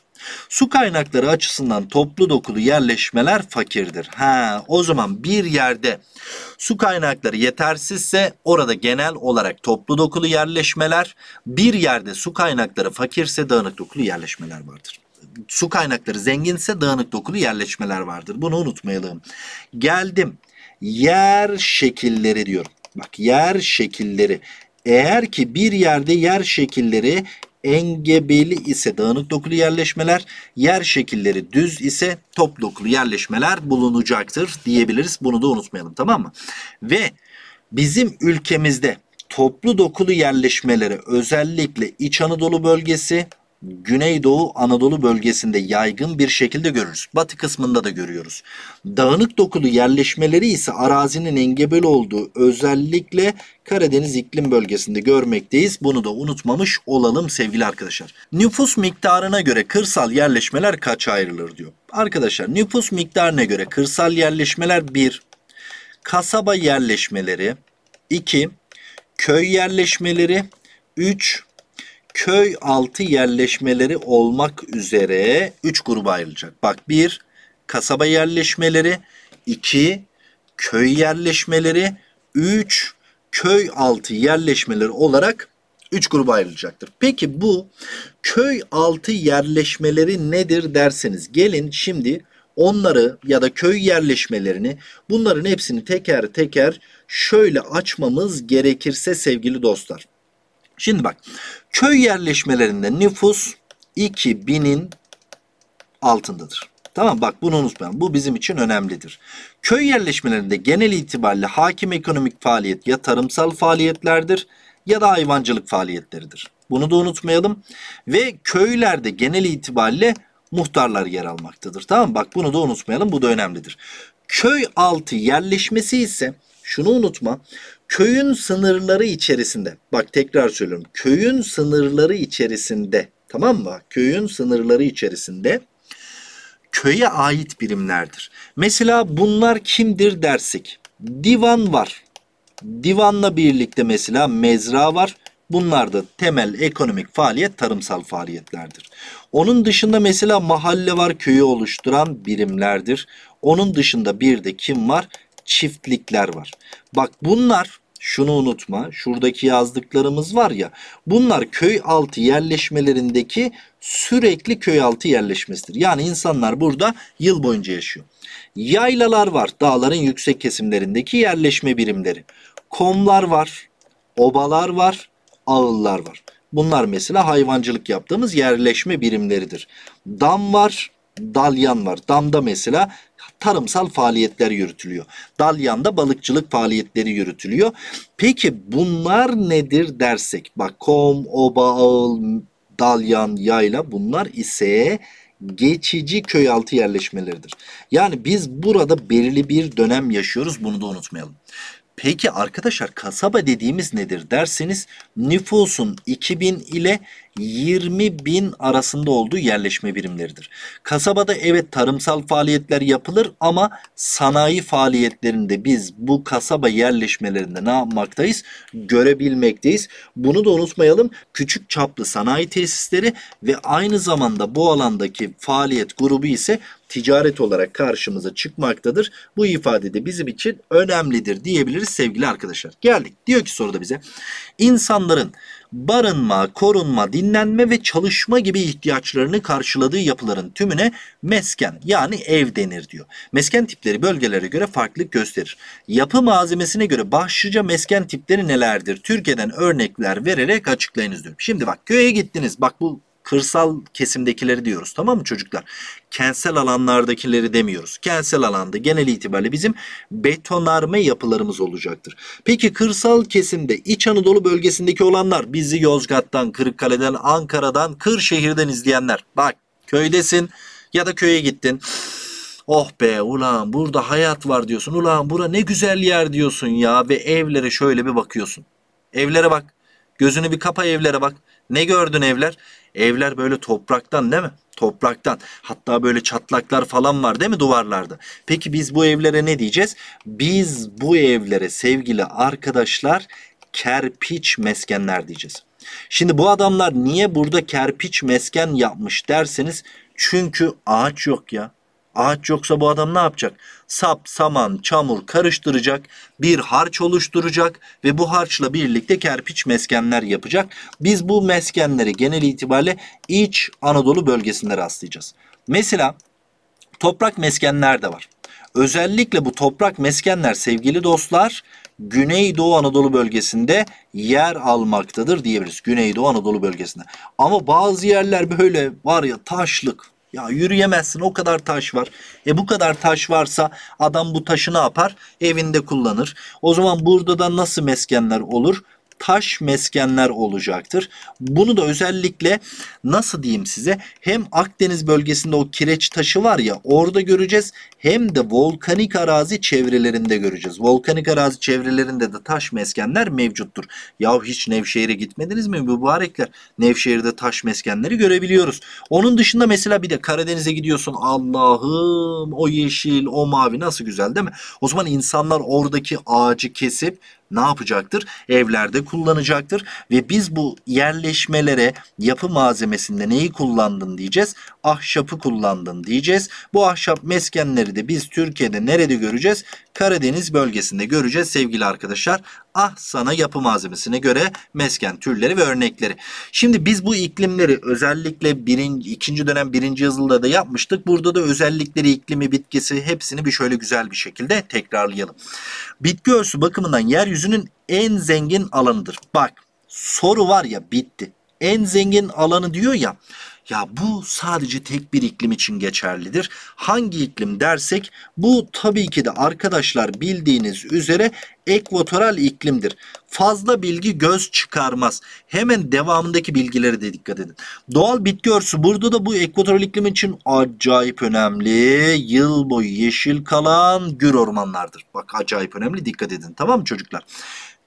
Su kaynakları açısından toplu dokulu yerleşmeler fakirdir. Ha, o zaman bir yerde su kaynakları yetersizse orada genel olarak toplu dokulu yerleşmeler, bir yerde su kaynakları fakirse dağınık dokulu yerleşmeler vardır. Su kaynakları zenginse dağınık dokulu yerleşmeler vardır. Bunu unutmayalım. Geldim. Yer şekilleri diyorum. Bak yer şekilleri. Eğer ki bir yerde yer şekilleri engebeli ise dağınık dokulu yerleşmeler, yer şekilleri düz ise top dokulu yerleşmeler bulunacaktır diyebiliriz. Bunu da unutmayalım tamam mı? Ve bizim ülkemizde toplu dokulu yerleşmeleri özellikle İç Anadolu bölgesi, Güneydoğu Anadolu bölgesinde yaygın bir şekilde görürüz. Batı kısmında da görüyoruz. Dağınık dokulu yerleşmeleri ise arazinin engebeli olduğu özellikle Karadeniz iklim bölgesinde görmekteyiz. Bunu da unutmamış olalım sevgili arkadaşlar. Nüfus miktarına göre kırsal yerleşmeler kaç ayrılır diyor. Arkadaşlar nüfus miktarına göre kırsal yerleşmeler 1. Kasaba yerleşmeleri 2. Köy yerleşmeleri 3 köy altı yerleşmeleri olmak üzere 3 gruba ayrılacak. Bak 1 kasaba yerleşmeleri, 2 köy yerleşmeleri, 3 köy altı yerleşmeleri olarak 3 gruba ayrılacaktır. Peki bu köy altı yerleşmeleri nedir derseniz gelin şimdi onları ya da köy yerleşmelerini bunların hepsini teker teker şöyle açmamız gerekirse sevgili dostlar. Şimdi bak Köy yerleşmelerinde nüfus 2000'in altındadır. Tamam bak bunu unutmayalım. Bu bizim için önemlidir. Köy yerleşmelerinde genel itibariyle hakim ekonomik faaliyet ya tarımsal faaliyetlerdir ya da hayvancılık faaliyetleridir. Bunu da unutmayalım. Ve köylerde genel itibariyle muhtarlar yer almaktadır. Tamam Bak bunu da unutmayalım. Bu da önemlidir. Köy altı yerleşmesi ise şunu unutma köyün sınırları içerisinde bak tekrar söylüyorum köyün sınırları içerisinde tamam mı? Köyün sınırları içerisinde köye ait birimlerdir. Mesela bunlar kimdir dersek divan var. Divanla birlikte mesela mezra var. Bunlar da temel ekonomik faaliyet tarımsal faaliyetlerdir. Onun dışında mesela mahalle var köyü oluşturan birimlerdir. Onun dışında bir de kim var? Çiftlikler var. Bak bunlar şunu unutma. Şuradaki yazdıklarımız var ya. Bunlar köy altı yerleşmelerindeki sürekli köy altı yerleşmesidir. Yani insanlar burada yıl boyunca yaşıyor. Yaylalar var. Dağların yüksek kesimlerindeki yerleşme birimleri. Komlar var. Obalar var. Ağıllar var. Bunlar mesela hayvancılık yaptığımız yerleşme birimleridir. Dam var dalyan var. Damda mesela tarımsal faaliyetler yürütülüyor. Dalyan'da balıkçılık faaliyetleri yürütülüyor. Peki bunlar nedir dersek? Bak kom, oba, ağıl, dalyan, yayla bunlar ise geçici köy altı yerleşmeleridir. Yani biz burada belirli bir dönem yaşıyoruz bunu da unutmayalım. Peki arkadaşlar kasaba dediğimiz nedir derseniz nüfusun 2000 ile 20 bin arasında olduğu yerleşme birimleridir. Kasabada evet tarımsal faaliyetler yapılır ama sanayi faaliyetlerinde biz bu kasaba yerleşmelerinde ne yapmaktayız? Görebilmekteyiz. Bunu da unutmayalım. Küçük çaplı sanayi tesisleri ve aynı zamanda bu alandaki faaliyet grubu ise ticaret olarak karşımıza çıkmaktadır. Bu ifade de bizim için önemlidir diyebiliriz sevgili arkadaşlar. Geldik. Diyor ki soruda bize insanların barınma, korunma, dinlenme ve çalışma gibi ihtiyaçlarını karşıladığı yapıların tümüne mesken yani ev denir diyor. Mesken tipleri bölgelere göre farklılık gösterir. Yapı malzemesine göre başlıca mesken tipleri nelerdir? Türkiye'den örnekler vererek açıklayınız diyor. Şimdi bak köye gittiniz. Bak bu Kırsal kesimdekileri diyoruz tamam mı çocuklar? Kentsel alanlardakileri demiyoruz. Kentsel alanda genel itibariyle bizim betonarme yapılarımız olacaktır. Peki kırsal kesimde İç Anadolu bölgesindeki olanlar bizi Yozgat'tan, Kırıkkale'den, Ankara'dan, Kırşehir'den izleyenler. Bak köydesin ya da köye gittin. Oh be ulan burada hayat var diyorsun. Ulan bura ne güzel yer diyorsun ya ve evlere şöyle bir bakıyorsun. Evlere bak. Gözünü bir kapa evlere bak. Ne gördün evler? Evler böyle topraktan değil mi? Topraktan. Hatta böyle çatlaklar falan var değil mi duvarlarda? Peki biz bu evlere ne diyeceğiz? Biz bu evlere sevgili arkadaşlar kerpiç meskenler diyeceğiz. Şimdi bu adamlar niye burada kerpiç mesken yapmış derseniz çünkü ağaç yok ya. Ağaç yoksa bu adam ne yapacak? Sap, saman, çamur karıştıracak, bir harç oluşturacak ve bu harçla birlikte kerpiç meskenler yapacak. Biz bu meskenleri genel itibariyle iç Anadolu bölgesinde rastlayacağız. Mesela toprak meskenler de var. Özellikle bu toprak meskenler sevgili dostlar Güneydoğu Anadolu bölgesinde yer almaktadır diyebiliriz. Güneydoğu Anadolu bölgesinde. Ama bazı yerler böyle var ya taşlık ya yürüyemezsin o kadar taş var. E bu kadar taş varsa adam bu taşı ne yapar? Evinde kullanır. O zaman burada da nasıl meskenler olur? taş meskenler olacaktır. Bunu da özellikle nasıl diyeyim size hem Akdeniz bölgesinde o kireç taşı var ya orada göreceğiz hem de volkanik arazi çevrelerinde göreceğiz. Volkanik arazi çevrelerinde de taş meskenler mevcuttur. Yahu hiç Nevşehir'e gitmediniz mi mübarekler? Nevşehir'de taş meskenleri görebiliyoruz. Onun dışında mesela bir de Karadeniz'e gidiyorsun Allah'ım o yeşil o mavi nasıl güzel değil mi? O zaman insanlar oradaki ağacı kesip ne yapacaktır? Evlerde kullanacaktır ve biz bu yerleşmelere yapı malzemesinde neyi kullandın diyeceğiz? Ahşapı kullandın diyeceğiz. Bu ahşap meskenleri de biz Türkiye'de nerede göreceğiz? Karadeniz bölgesinde göreceğiz sevgili arkadaşlar. Ah sana yapı malzemesine göre mesken türleri ve örnekleri. Şimdi biz bu iklimleri özellikle birinci, ikinci dönem birinci yazılıda da yapmıştık. Burada da özellikleri, iklimi, bitkisi hepsini bir şöyle güzel bir şekilde tekrarlayalım. Bitki örsü bakımından yeryüzünün en zengin alanıdır. Bak soru var ya bitti. En zengin alanı diyor ya. Ya bu sadece tek bir iklim için geçerlidir. Hangi iklim dersek bu tabii ki de arkadaşlar bildiğiniz üzere ekvatoral iklimdir. Fazla bilgi göz çıkarmaz. Hemen devamındaki bilgileri de dikkat edin. Doğal bitki örtüsü burada da bu ekvatoral iklim için acayip önemli. Yıl boyu yeşil kalan gür ormanlardır. Bak acayip önemli dikkat edin tamam mı çocuklar?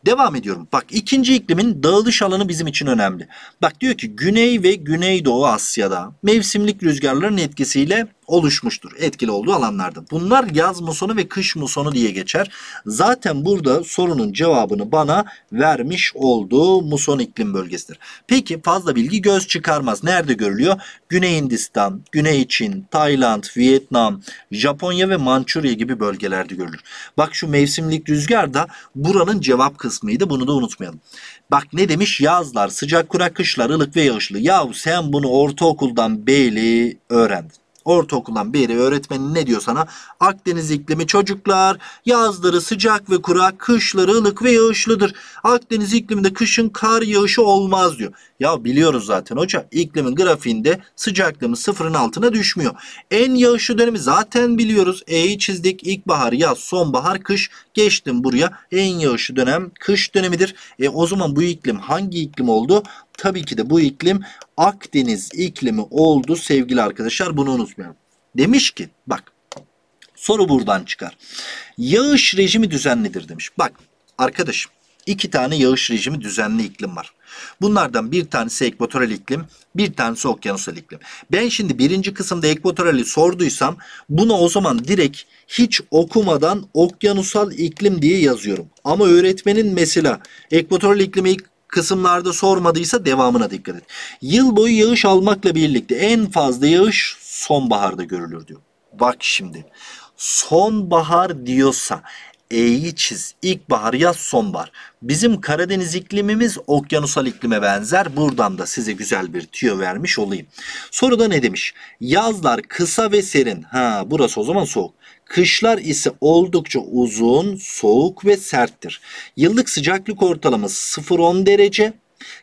Devam ediyorum. Bak ikinci iklimin dağılış alanı bizim için önemli. Bak diyor ki Güney ve Güneydoğu Asya'da mevsimlik rüzgarların etkisiyle oluşmuştur etkili olduğu alanlarda. Bunlar yaz musonu ve kış musonu diye geçer. Zaten burada sorunun cevabını bana vermiş olduğu muson iklim bölgesidir. Peki fazla bilgi göz çıkarmaz. Nerede görülüyor? Güney Hindistan, Güney Çin, Tayland, Vietnam, Japonya ve Mançurya gibi bölgelerde görülür. Bak şu mevsimlik rüzgar da buranın cevap kısmıydı. Bunu da unutmayalım. Bak ne demiş yazlar, sıcak kurak kışlar, ılık ve yağışlı. Yahu sen bunu ortaokuldan beyli öğrendin. Ortaokuldan beri öğretmenin ne diyor sana? Akdeniz iklimi çocuklar yazları sıcak ve kurak, kışları ılık ve yağışlıdır. Akdeniz ikliminde kışın kar yağışı olmaz diyor. Ya biliyoruz zaten hoca iklimin grafiğinde sıcaklığımız sıfırın altına düşmüyor. En yağışlı dönemi zaten biliyoruz. E'yi çizdik. İlkbahar, yaz, sonbahar, kış. Geçtim buraya. En yağışlı dönem kış dönemidir. E o zaman bu iklim hangi iklim oldu? Tabii ki de bu iklim Akdeniz iklimi oldu sevgili arkadaşlar. Bunu unutmayalım. Demiş ki bak soru buradan çıkar. Yağış rejimi düzenlidir demiş. Bak arkadaşım iki tane yağış rejimi düzenli iklim var. Bunlardan bir tanesi ekvatoral iklim, bir tanesi okyanusal iklim. Ben şimdi birinci kısımda ekvatorali sorduysam buna o zaman direkt hiç okumadan okyanusal iklim diye yazıyorum. Ama öğretmenin mesela ekvatoral iklimi kısımlarda sormadıysa devamına dikkat et. Yıl boyu yağış almakla birlikte en fazla yağış sonbaharda görülür diyor. Bak şimdi sonbahar diyorsa E'yi çiz. İlkbahar, yaz, sonbahar. Bizim Karadeniz iklimimiz okyanusal iklime benzer. Buradan da size güzel bir tüyo vermiş olayım. Soruda ne demiş? Yazlar kısa ve serin. Ha burası o zaman soğuk. Kışlar ise oldukça uzun, soğuk ve serttir. Yıllık sıcaklık ortalaması 0-10 derece.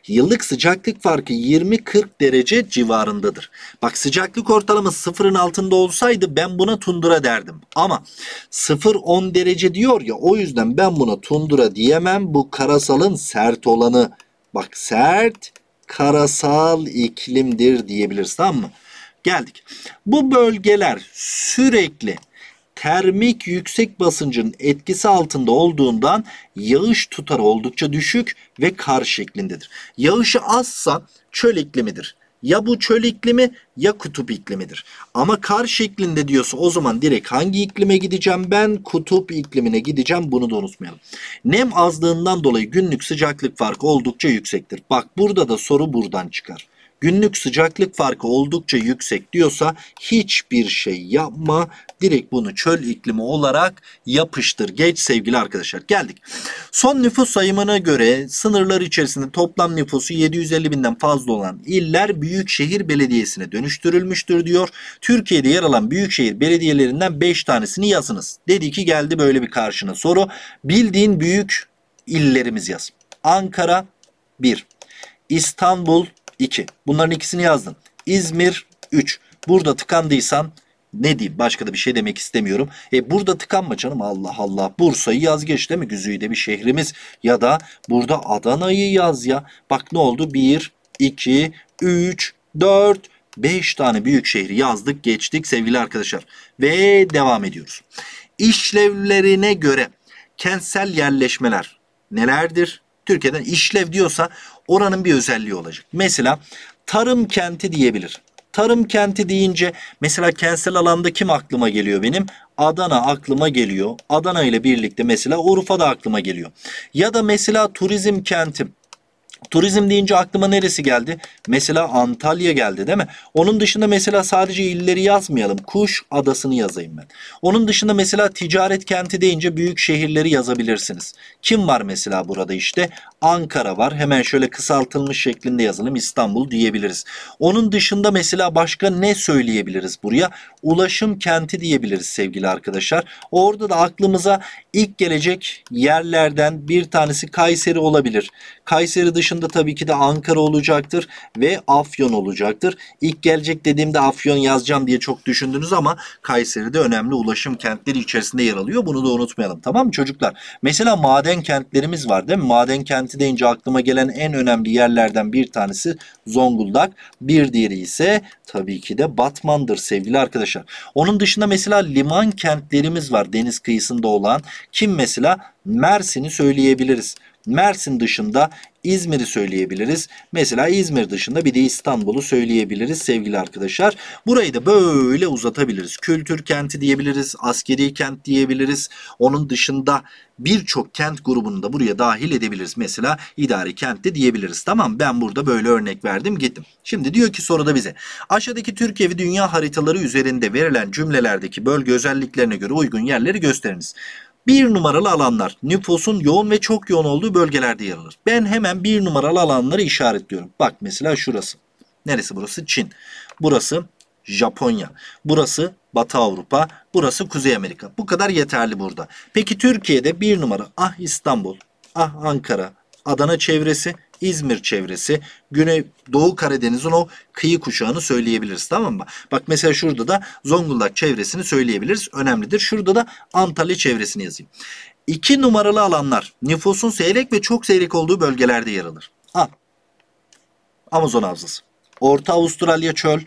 Yıllık sıcaklık farkı 20-40 derece civarındadır. Bak sıcaklık ortalaması sıfırın altında olsaydı ben buna tundura derdim. Ama 0-10 derece diyor ya o yüzden ben buna tundura diyemem. Bu karasalın sert olanı. Bak sert karasal iklimdir diyebiliriz tamam mı? Geldik. Bu bölgeler sürekli termik yüksek basıncın etkisi altında olduğundan yağış tutarı oldukça düşük ve kar şeklindedir. Yağışı azsa çöl iklimidir. Ya bu çöl iklimi ya kutup iklimidir. Ama kar şeklinde diyorsa o zaman direkt hangi iklime gideceğim ben? Kutup iklimine gideceğim bunu da unutmayalım. Nem azlığından dolayı günlük sıcaklık farkı oldukça yüksektir. Bak burada da soru buradan çıkar günlük sıcaklık farkı oldukça yüksek diyorsa hiçbir şey yapma. Direkt bunu çöl iklimi olarak yapıştır. Geç sevgili arkadaşlar geldik. Son nüfus sayımına göre sınırlar içerisinde toplam nüfusu 750 binden fazla olan iller Büyükşehir Belediyesi'ne dönüştürülmüştür diyor. Türkiye'de yer alan Büyükşehir Belediyelerinden 5 tanesini yazınız. Dedi ki geldi böyle bir karşına soru. Bildiğin büyük illerimiz yaz. Ankara 1, İstanbul 2. Bunların ikisini yazdın. İzmir 3. Burada tıkandıysan ne diyeyim başka da bir şey demek istemiyorum. E burada tıkanma canım Allah Allah. Bursa'yı yaz geç değil mi? Güzide bir şehrimiz. Ya da burada Adana'yı yaz ya. Bak ne oldu? 1, 2, 3, 4, 5 tane büyük şehri yazdık geçtik sevgili arkadaşlar. Ve devam ediyoruz. İşlevlerine göre kentsel yerleşmeler nelerdir? Türkiye'den işlev diyorsa oranın bir özelliği olacak. Mesela tarım kenti diyebilir. Tarım kenti deyince mesela kentsel alanda kim aklıma geliyor benim? Adana aklıma geliyor. Adana ile birlikte mesela Urfa da aklıma geliyor. Ya da mesela turizm kentim. Turizm deyince aklıma neresi geldi? Mesela Antalya geldi değil mi? Onun dışında mesela sadece illeri yazmayalım. Kuş adasını yazayım ben. Onun dışında mesela ticaret kenti deyince büyük şehirleri yazabilirsiniz. Kim var mesela burada işte? Ankara var. Hemen şöyle kısaltılmış şeklinde yazalım. İstanbul diyebiliriz. Onun dışında mesela başka ne söyleyebiliriz buraya? Ulaşım kenti diyebiliriz sevgili arkadaşlar. Orada da aklımıza ilk gelecek yerlerden bir tanesi Kayseri olabilir. Kayseri dışında başında tabii ki de Ankara olacaktır ve Afyon olacaktır. İlk gelecek dediğimde Afyon yazacağım diye çok düşündünüz ama Kayseri'de önemli ulaşım kentleri içerisinde yer alıyor. Bunu da unutmayalım tamam mı çocuklar? Mesela maden kentlerimiz var değil mi? Maden kenti deyince aklıma gelen en önemli yerlerden bir tanesi Zonguldak. Bir diğeri ise tabii ki de Batman'dır sevgili arkadaşlar. Onun dışında mesela liman kentlerimiz var deniz kıyısında olan. Kim mesela? Mersin'i söyleyebiliriz. Mersin dışında İzmir'i söyleyebiliriz. Mesela İzmir dışında bir de İstanbul'u söyleyebiliriz sevgili arkadaşlar. Burayı da böyle uzatabiliriz. Kültür kenti diyebiliriz, askeri kent diyebiliriz. Onun dışında birçok kent grubunu da buraya dahil edebiliriz. Mesela idari kent de diyebiliriz. Tamam ben burada böyle örnek verdim gittim. Şimdi diyor ki soruda bize aşağıdaki Türkiye ve dünya haritaları üzerinde verilen cümlelerdeki bölge özelliklerine göre uygun yerleri gösteriniz. Bir numaralı alanlar nüfusun yoğun ve çok yoğun olduğu bölgelerde yer alır. Ben hemen bir numaralı alanları işaretliyorum. Bak mesela şurası. Neresi burası? Çin. Burası Japonya. Burası Batı Avrupa. Burası Kuzey Amerika. Bu kadar yeterli burada. Peki Türkiye'de bir numara. Ah İstanbul. Ah Ankara. Adana çevresi. İzmir çevresi, Güney Doğu Karadeniz'in o kıyı kuşağını söyleyebiliriz tamam mı? Bak mesela şurada da Zonguldak çevresini söyleyebiliriz. Önemlidir. Şurada da Antalya çevresini yazayım. İki numaralı alanlar nüfusun seyrek ve çok seyrek olduğu bölgelerde yer alır. Al. Amazon havzası. Orta Avustralya çöl,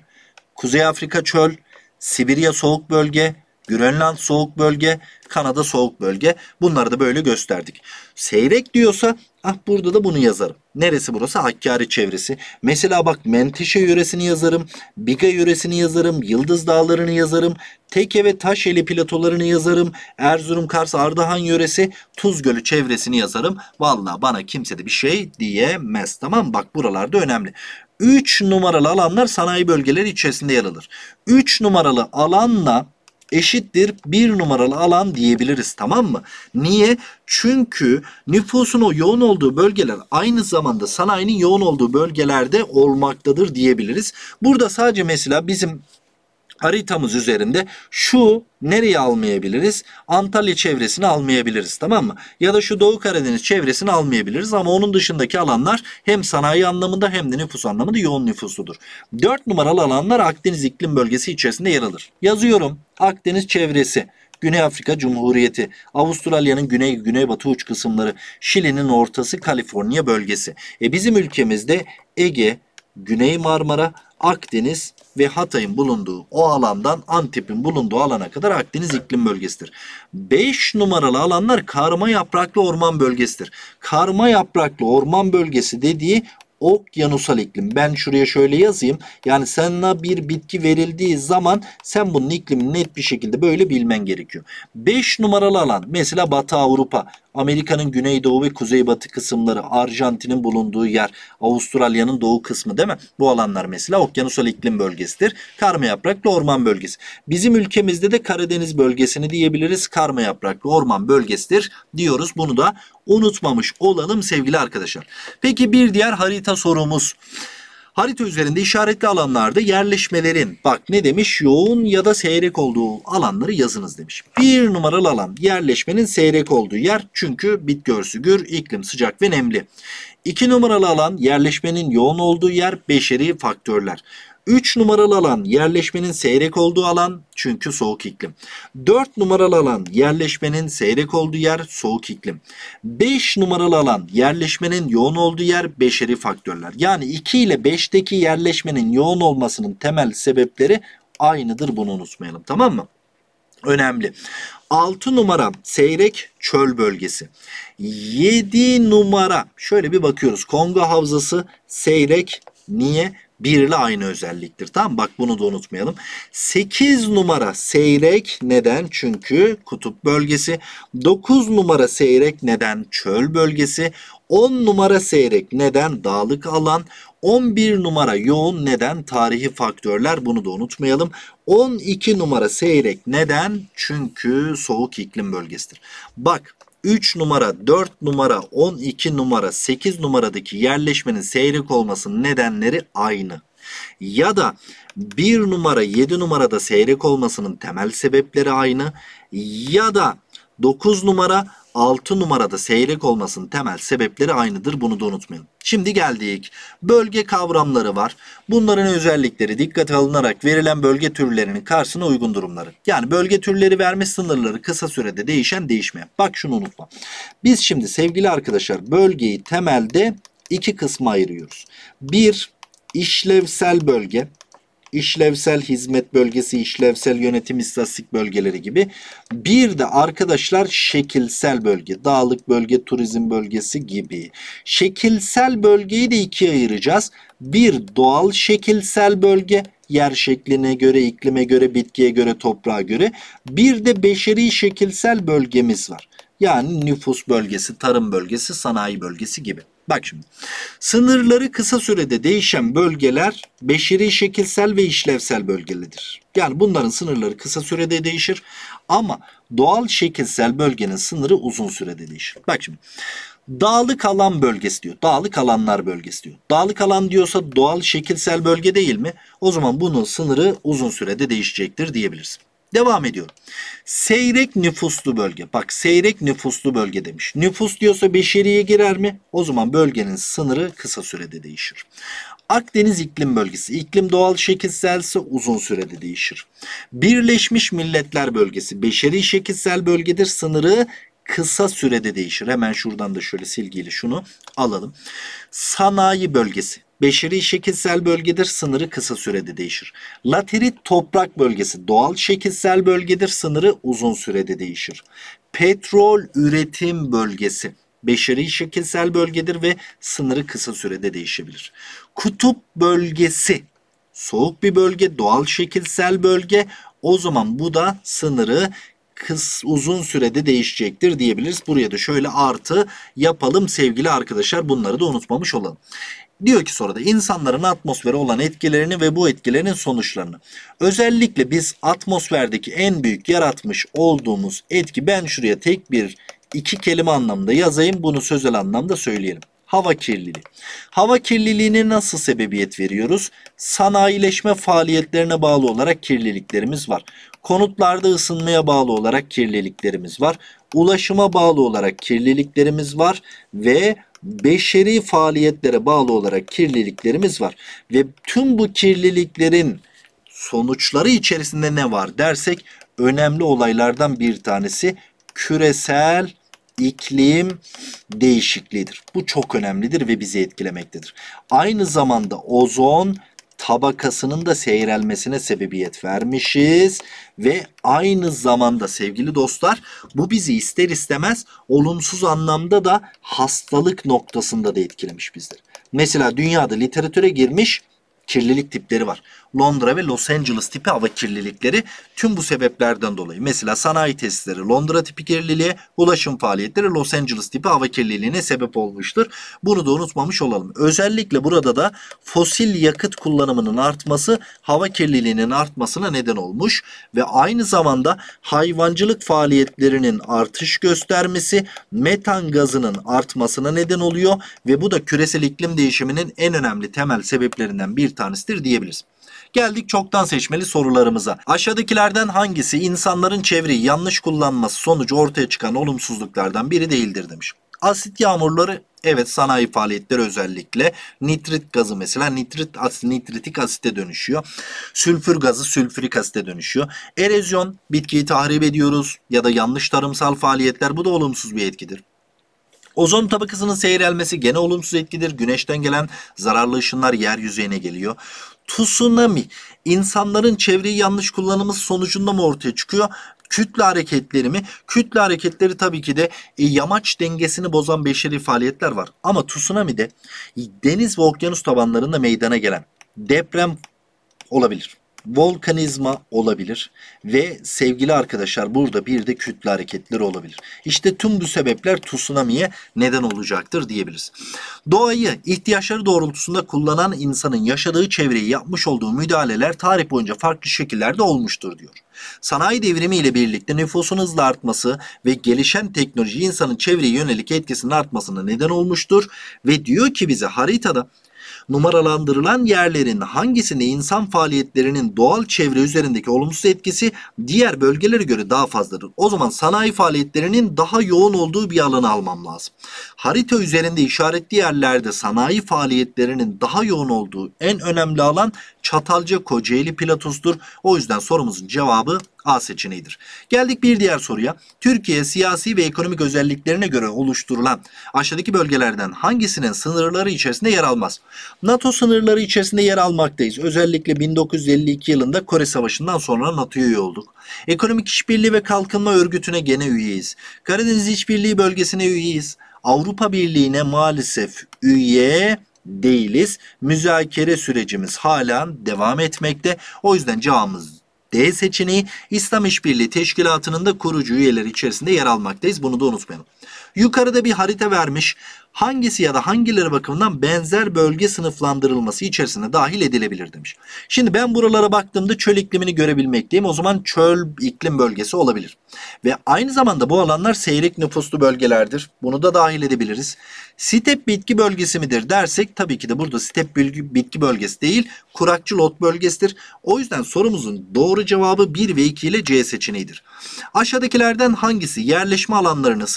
Kuzey Afrika çöl, Sibirya soğuk bölge, Grönland soğuk bölge, Kanada soğuk bölge. Bunları da böyle gösterdik. Seyrek diyorsa ah burada da bunu yazarım. Neresi burası? Hakkari çevresi. Mesela bak Menteşe yöresini yazarım. Biga yöresini yazarım. Yıldız Dağları'nı yazarım. Teke ve Taşeli platolarını yazarım. Erzurum, Kars, Ardahan yöresi. Tuz Gölü çevresini yazarım. Valla bana kimse de bir şey diyemez. Tamam Bak buralarda önemli. 3 numaralı alanlar sanayi bölgeleri içerisinde yer alır. 3 numaralı alanla eşittir bir numaralı alan diyebiliriz tamam mı? Niye? Çünkü nüfusun o yoğun olduğu bölgeler aynı zamanda sanayinin yoğun olduğu bölgelerde olmaktadır diyebiliriz. Burada sadece mesela bizim haritamız üzerinde şu nereye almayabiliriz? Antalya çevresini almayabiliriz tamam mı? Ya da şu Doğu Karadeniz çevresini almayabiliriz ama onun dışındaki alanlar hem sanayi anlamında hem de nüfus anlamında yoğun nüfusludur. 4 numaralı alanlar Akdeniz iklim bölgesi içerisinde yer alır. Yazıyorum Akdeniz çevresi. Güney Afrika Cumhuriyeti, Avustralya'nın güney güneybatı uç kısımları, Şili'nin ortası Kaliforniya bölgesi. E bizim ülkemizde Ege, Güney Marmara, Akdeniz ve Hatay'ın bulunduğu o alandan Antep'in bulunduğu alana kadar Akdeniz iklim bölgesidir. 5 numaralı alanlar karma yapraklı orman bölgesidir. Karma yapraklı orman bölgesi dediği okyanusal iklim. Ben şuraya şöyle yazayım. Yani sana bir bitki verildiği zaman sen bunun iklimini net bir şekilde böyle bilmen gerekiyor. 5 numaralı alan mesela Batı Avrupa Amerika'nın güneydoğu ve kuzeybatı kısımları, Arjantin'in bulunduğu yer, Avustralya'nın doğu kısmı değil mi? Bu alanlar mesela okyanusal iklim bölgesidir. Karma yapraklı orman bölgesi. Bizim ülkemizde de Karadeniz bölgesini diyebiliriz. Karma yapraklı orman bölgesidir diyoruz. Bunu da unutmamış olalım sevgili arkadaşlar. Peki bir diğer harita sorumuz. Harita üzerinde işaretli alanlarda yerleşmelerin bak ne demiş yoğun ya da seyrek olduğu alanları yazınız demiş. Bir numaralı alan yerleşmenin seyrek olduğu yer çünkü bitki örsügür, iklim sıcak ve nemli. İki numaralı alan yerleşmenin yoğun olduğu yer beşeri faktörler. 3 numaralı alan yerleşmenin seyrek olduğu alan çünkü soğuk iklim. 4 numaralı alan yerleşmenin seyrek olduğu yer soğuk iklim. 5 numaralı alan yerleşmenin yoğun olduğu yer beşeri faktörler. Yani 2 ile 5'teki yerleşmenin yoğun olmasının temel sebepleri aynıdır bunu unutmayalım tamam mı? Önemli. 6 numara seyrek çöl bölgesi. 7 numara şöyle bir bakıyoruz. Kongo havzası seyrek Niye? 1 ile aynı özelliktir. Tamam bak bunu da unutmayalım. 8 numara seyrek neden? Çünkü kutup bölgesi. 9 numara seyrek neden? Çöl bölgesi. 10 numara seyrek neden? Dağlık alan. 11 numara yoğun neden? Tarihi faktörler bunu da unutmayalım. 12 numara seyrek neden? Çünkü soğuk iklim bölgesidir. Bak 3 numara, 4 numara, 12 numara, 8 numaradaki yerleşmenin seyrek olmasının nedenleri aynı. Ya da 1 numara, 7 numarada seyrek olmasının temel sebepleri aynı. Ya da 9 numara 6 numarada seyrek olmasının temel sebepleri aynıdır. Bunu da unutmayın. Şimdi geldik. Bölge kavramları var. Bunların özellikleri dikkate alınarak verilen bölge türlerinin karşısına uygun durumları. Yani bölge türleri verme sınırları kısa sürede değişen değişmeyen. Bak şunu unutma. Biz şimdi sevgili arkadaşlar bölgeyi temelde iki kısma ayırıyoruz. Bir işlevsel bölge işlevsel hizmet bölgesi, işlevsel yönetim istatistik bölgeleri gibi. Bir de arkadaşlar şekilsel bölge, dağlık bölge, turizm bölgesi gibi. Şekilsel bölgeyi de ikiye ayıracağız. Bir doğal şekilsel bölge, yer şekline göre, iklime göre, bitkiye göre, toprağa göre. Bir de beşeri şekilsel bölgemiz var. Yani nüfus bölgesi, tarım bölgesi, sanayi bölgesi gibi. Bak şimdi. Sınırları kısa sürede değişen bölgeler beşeri şekilsel ve işlevsel bölgelidir. Yani bunların sınırları kısa sürede değişir ama doğal şekilsel bölgenin sınırı uzun sürede değişir. Bak şimdi. Dağlık alan bölgesi diyor. Dağlık alanlar bölgesi diyor. Dağlık alan diyorsa doğal şekilsel bölge değil mi? O zaman bunun sınırı uzun sürede değişecektir diyebilirsin. Devam ediyorum. Seyrek nüfuslu bölge. Bak seyrek nüfuslu bölge demiş. Nüfus diyorsa beşeriye girer mi? O zaman bölgenin sınırı kısa sürede değişir. Akdeniz iklim bölgesi. İklim doğal şekilselse uzun sürede değişir. Birleşmiş Milletler bölgesi beşeri şekilsel bölgedir. Sınırı kısa sürede değişir. Hemen şuradan da şöyle silgiyle şunu alalım. Sanayi bölgesi. Beşeri şekilsel bölgedir, sınırı kısa sürede değişir. Laterit toprak bölgesi doğal şekilsel bölgedir, sınırı uzun sürede değişir. Petrol üretim bölgesi beşeri şekilsel bölgedir ve sınırı kısa sürede değişebilir. Kutup bölgesi soğuk bir bölge, doğal şekilsel bölge. O zaman bu da sınırı kıs uzun sürede değişecektir diyebiliriz. Buraya da şöyle artı yapalım sevgili arkadaşlar. Bunları da unutmamış olalım. Diyor ki sonra da insanların atmosfere olan etkilerini ve bu etkilerin sonuçlarını. Özellikle biz atmosferdeki en büyük yaratmış olduğumuz etki ben şuraya tek bir iki kelime anlamda yazayım bunu sözel anlamda söyleyelim. Hava kirliliği. Hava kirliliğine nasıl sebebiyet veriyoruz? Sanayileşme faaliyetlerine bağlı olarak kirliliklerimiz var. Konutlarda ısınmaya bağlı olarak kirliliklerimiz var. Ulaşıma bağlı olarak kirliliklerimiz var ve beşeri faaliyetlere bağlı olarak kirliliklerimiz var. Ve tüm bu kirliliklerin sonuçları içerisinde ne var dersek önemli olaylardan bir tanesi küresel iklim değişikliğidir. Bu çok önemlidir ve bizi etkilemektedir. Aynı zamanda ozon tabakasının da seyrelmesine sebebiyet vermişiz ve aynı zamanda sevgili dostlar bu bizi ister istemez olumsuz anlamda da hastalık noktasında da etkilemiş bizdir. Mesela dünyada literatüre girmiş kirlilik tipleri var. Londra ve Los Angeles tipi hava kirlilikleri tüm bu sebeplerden dolayı. Mesela sanayi tesisleri Londra tipi kirliliğe, ulaşım faaliyetleri Los Angeles tipi hava kirliliğine sebep olmuştur. Bunu da unutmamış olalım. Özellikle burada da fosil yakıt kullanımının artması hava kirliliğinin artmasına neden olmuş ve aynı zamanda hayvancılık faaliyetlerinin artış göstermesi metan gazının artmasına neden oluyor ve bu da küresel iklim değişiminin en önemli temel sebeplerinden bir tanesidir diyebiliriz. Geldik çoktan seçmeli sorularımıza. Aşağıdakilerden hangisi insanların çevreyi yanlış kullanması sonucu ortaya çıkan olumsuzluklardan biri değildir demiş. Asit yağmurları evet sanayi faaliyetleri özellikle nitrit gazı mesela nitrit as, nitritik asite dönüşüyor. Sülfür gazı sülfürik asite dönüşüyor. Erozyon bitkiyi tahrip ediyoruz ya da yanlış tarımsal faaliyetler bu da olumsuz bir etkidir. Ozon tabakasının seyrelmesi gene olumsuz etkidir. Güneşten gelen zararlı ışınlar yer yüzeyine geliyor tsunami insanların çevreyi yanlış kullanımı sonucunda mı ortaya çıkıyor? Kütle hareketleri mi? Kütle hareketleri tabii ki de e, yamaç dengesini bozan beşeri faaliyetler var. Ama tsunami'de deniz ve okyanus tabanlarında meydana gelen deprem olabilir volkanizma olabilir ve sevgili arkadaşlar burada bir de kütle hareketleri olabilir. İşte tüm bu sebepler tsunami'ye neden olacaktır diyebiliriz. Doğayı ihtiyaçları doğrultusunda kullanan insanın yaşadığı çevreyi yapmış olduğu müdahaleler tarih boyunca farklı şekillerde olmuştur diyor. Sanayi devrimi ile birlikte nüfusun hızla artması ve gelişen teknoloji insanın çevreye yönelik etkisinin artmasına neden olmuştur ve diyor ki bize haritada numaralandırılan yerlerin hangisine insan faaliyetlerinin doğal çevre üzerindeki olumsuz etkisi diğer bölgelere göre daha fazladır. O zaman sanayi faaliyetlerinin daha yoğun olduğu bir alanı almam lazım. Harita üzerinde işaretli yerlerde sanayi faaliyetlerinin daha yoğun olduğu en önemli alan Çatalca Kocaeli Platos'tur. O yüzden sorumuzun cevabı A seçeneğidir. Geldik bir diğer soruya. Türkiye siyasi ve ekonomik özelliklerine göre oluşturulan aşağıdaki bölgelerden hangisinin sınırları içerisinde yer almaz? NATO sınırları içerisinde yer almaktayız. Özellikle 1952 yılında Kore Savaşı'ndan sonra NATO'ya üye olduk. Ekonomik İşbirliği ve Kalkınma Örgütü'ne gene üyeyiz. Karadeniz İşbirliği Bölgesi'ne üyeyiz. Avrupa Birliği'ne maalesef üye değiliz. Müzakere sürecimiz hala devam etmekte. O yüzden cevabımız D seçeneği İslam İşbirliği Teşkilatı'nın da kurucu üyeleri içerisinde yer almaktayız. Bunu da unutmayalım. Yukarıda bir harita vermiş hangisi ya da hangileri bakımından benzer bölge sınıflandırılması içerisine dahil edilebilir demiş. Şimdi ben buralara baktığımda çöl iklimini görebilmekteyim. O zaman çöl iklim bölgesi olabilir. Ve aynı zamanda bu alanlar seyrek nüfuslu bölgelerdir. Bunu da dahil edebiliriz. Step bitki bölgesi midir dersek tabii ki de burada step bitki bölgesi değil kurakçıl ot bölgesidir. O yüzden sorumuzun doğru cevabı 1 ve 2 ile C seçeneğidir. Aşağıdakilerden hangisi yerleşme alanlarını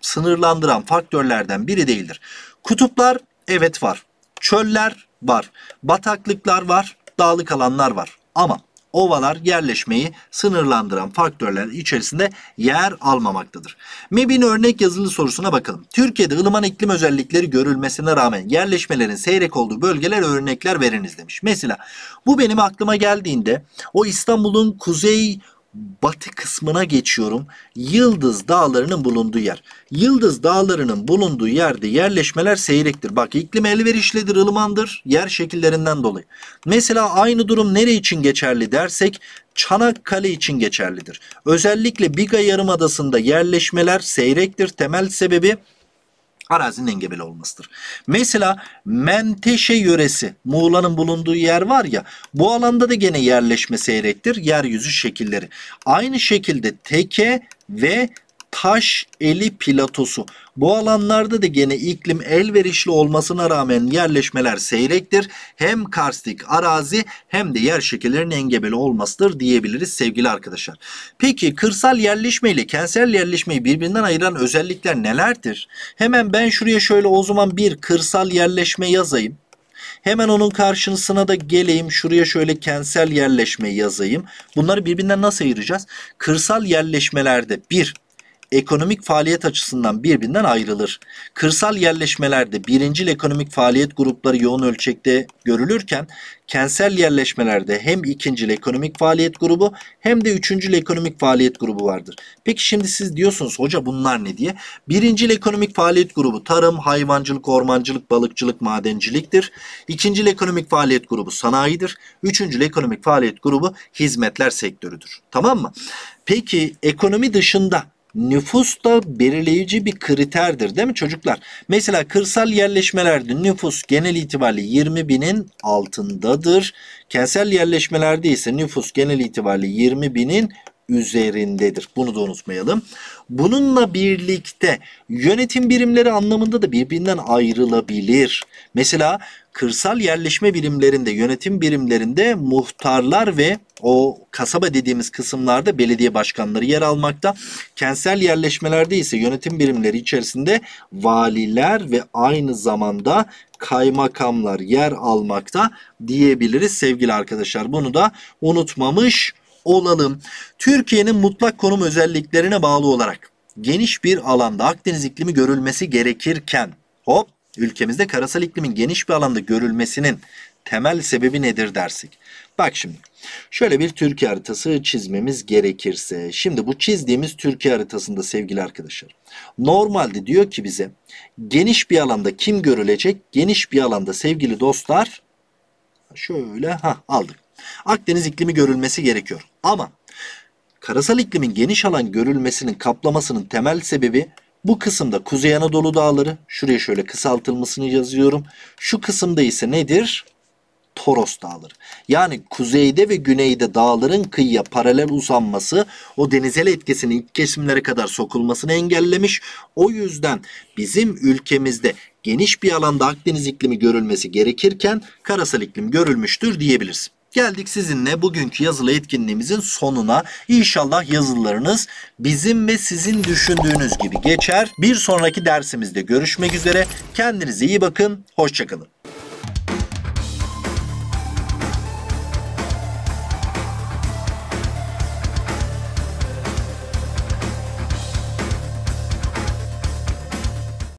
sınırlandıran faktörlerden biri de değildir. Kutuplar evet var. Çöller var. Bataklıklar var. Dağlık alanlar var. Ama ovalar yerleşmeyi sınırlandıran faktörler içerisinde yer almamaktadır. MEB'in örnek yazılı sorusuna bakalım. Türkiye'de ılıman iklim özellikleri görülmesine rağmen yerleşmelerin seyrek olduğu bölgeler örnekler veriniz demiş. Mesela bu benim aklıma geldiğinde o İstanbul'un kuzey batı kısmına geçiyorum. Yıldız Dağları'nın bulunduğu yer. Yıldız Dağları'nın bulunduğu yerde yerleşmeler seyrektir. Bak iklim elverişlidir, ılımandır yer şekillerinden dolayı. Mesela aynı durum nere için geçerli dersek Çanakkale için geçerlidir. Özellikle Biga Yarımadası'nda yerleşmeler seyrektir. Temel sebebi arazinin engebeli olmasıdır. Mesela Menteşe yöresi Muğla'nın bulunduğu yer var ya bu alanda da gene yerleşme seyrektir. Yeryüzü şekilleri. Aynı şekilde teke ve Taş Eli Platosu. Bu alanlarda da gene iklim elverişli olmasına rağmen yerleşmeler seyrektir. Hem karstik arazi hem de yer şekillerinin engebeli olmasıdır diyebiliriz sevgili arkadaşlar. Peki kırsal yerleşme ile kentsel yerleşmeyi birbirinden ayıran özellikler nelerdir? Hemen ben şuraya şöyle o zaman bir kırsal yerleşme yazayım. Hemen onun karşısına da geleyim. Şuraya şöyle kentsel yerleşme yazayım. Bunları birbirinden nasıl ayıracağız? Kırsal yerleşmelerde bir ekonomik faaliyet açısından birbirinden ayrılır. Kırsal yerleşmelerde birincil ekonomik faaliyet grupları yoğun ölçekte görülürken kentsel yerleşmelerde hem ikincil ekonomik faaliyet grubu hem de üçüncül ekonomik faaliyet grubu vardır. Peki şimdi siz diyorsunuz hoca bunlar ne diye? Birincil ekonomik faaliyet grubu tarım, hayvancılık, ormancılık, balıkçılık, madenciliktir. İkincil ekonomik faaliyet grubu sanayidir. Üçüncül ekonomik faaliyet grubu hizmetler sektörüdür. Tamam mı? Peki ekonomi dışında nüfus da belirleyici bir kriterdir değil mi çocuklar? Mesela kırsal yerleşmelerde nüfus genel itibariyle 20 binin altındadır. Kentsel yerleşmelerde ise nüfus genel itibariyle 20 binin üzerindedir. Bunu da unutmayalım. Bununla birlikte yönetim birimleri anlamında da birbirinden ayrılabilir. Mesela kırsal yerleşme birimlerinde, yönetim birimlerinde muhtarlar ve o kasaba dediğimiz kısımlarda belediye başkanları yer almakta. Kentsel yerleşmelerde ise yönetim birimleri içerisinde valiler ve aynı zamanda kaymakamlar yer almakta diyebiliriz sevgili arkadaşlar. Bunu da unutmamış olalım. Türkiye'nin mutlak konum özelliklerine bağlı olarak geniş bir alanda Akdeniz iklimi görülmesi gerekirken hop ülkemizde karasal iklimin geniş bir alanda görülmesinin temel sebebi nedir dersek. Bak şimdi şöyle bir Türkiye haritası çizmemiz gerekirse. Şimdi bu çizdiğimiz Türkiye haritasında sevgili arkadaşlar. Normalde diyor ki bize geniş bir alanda kim görülecek? Geniş bir alanda sevgili dostlar şöyle ha aldık. Akdeniz iklimi görülmesi gerekiyor. Ama karasal iklimin geniş alan görülmesinin kaplamasının temel sebebi bu kısımda Kuzey Anadolu dağları. Şuraya şöyle kısaltılmasını yazıyorum. Şu kısımda ise nedir? Toros Dağları. Yani kuzeyde ve güneyde dağların kıyıya paralel uzanması o denizel etkisini ilk kesimlere kadar sokulmasını engellemiş. O yüzden bizim ülkemizde geniş bir alanda Akdeniz iklimi görülmesi gerekirken karasal iklim görülmüştür diyebiliriz. Geldik sizinle bugünkü yazılı etkinliğimizin sonuna. İnşallah yazılarınız bizim ve sizin düşündüğünüz gibi geçer. Bir sonraki dersimizde görüşmek üzere. Kendinize iyi bakın. Hoşçakalın.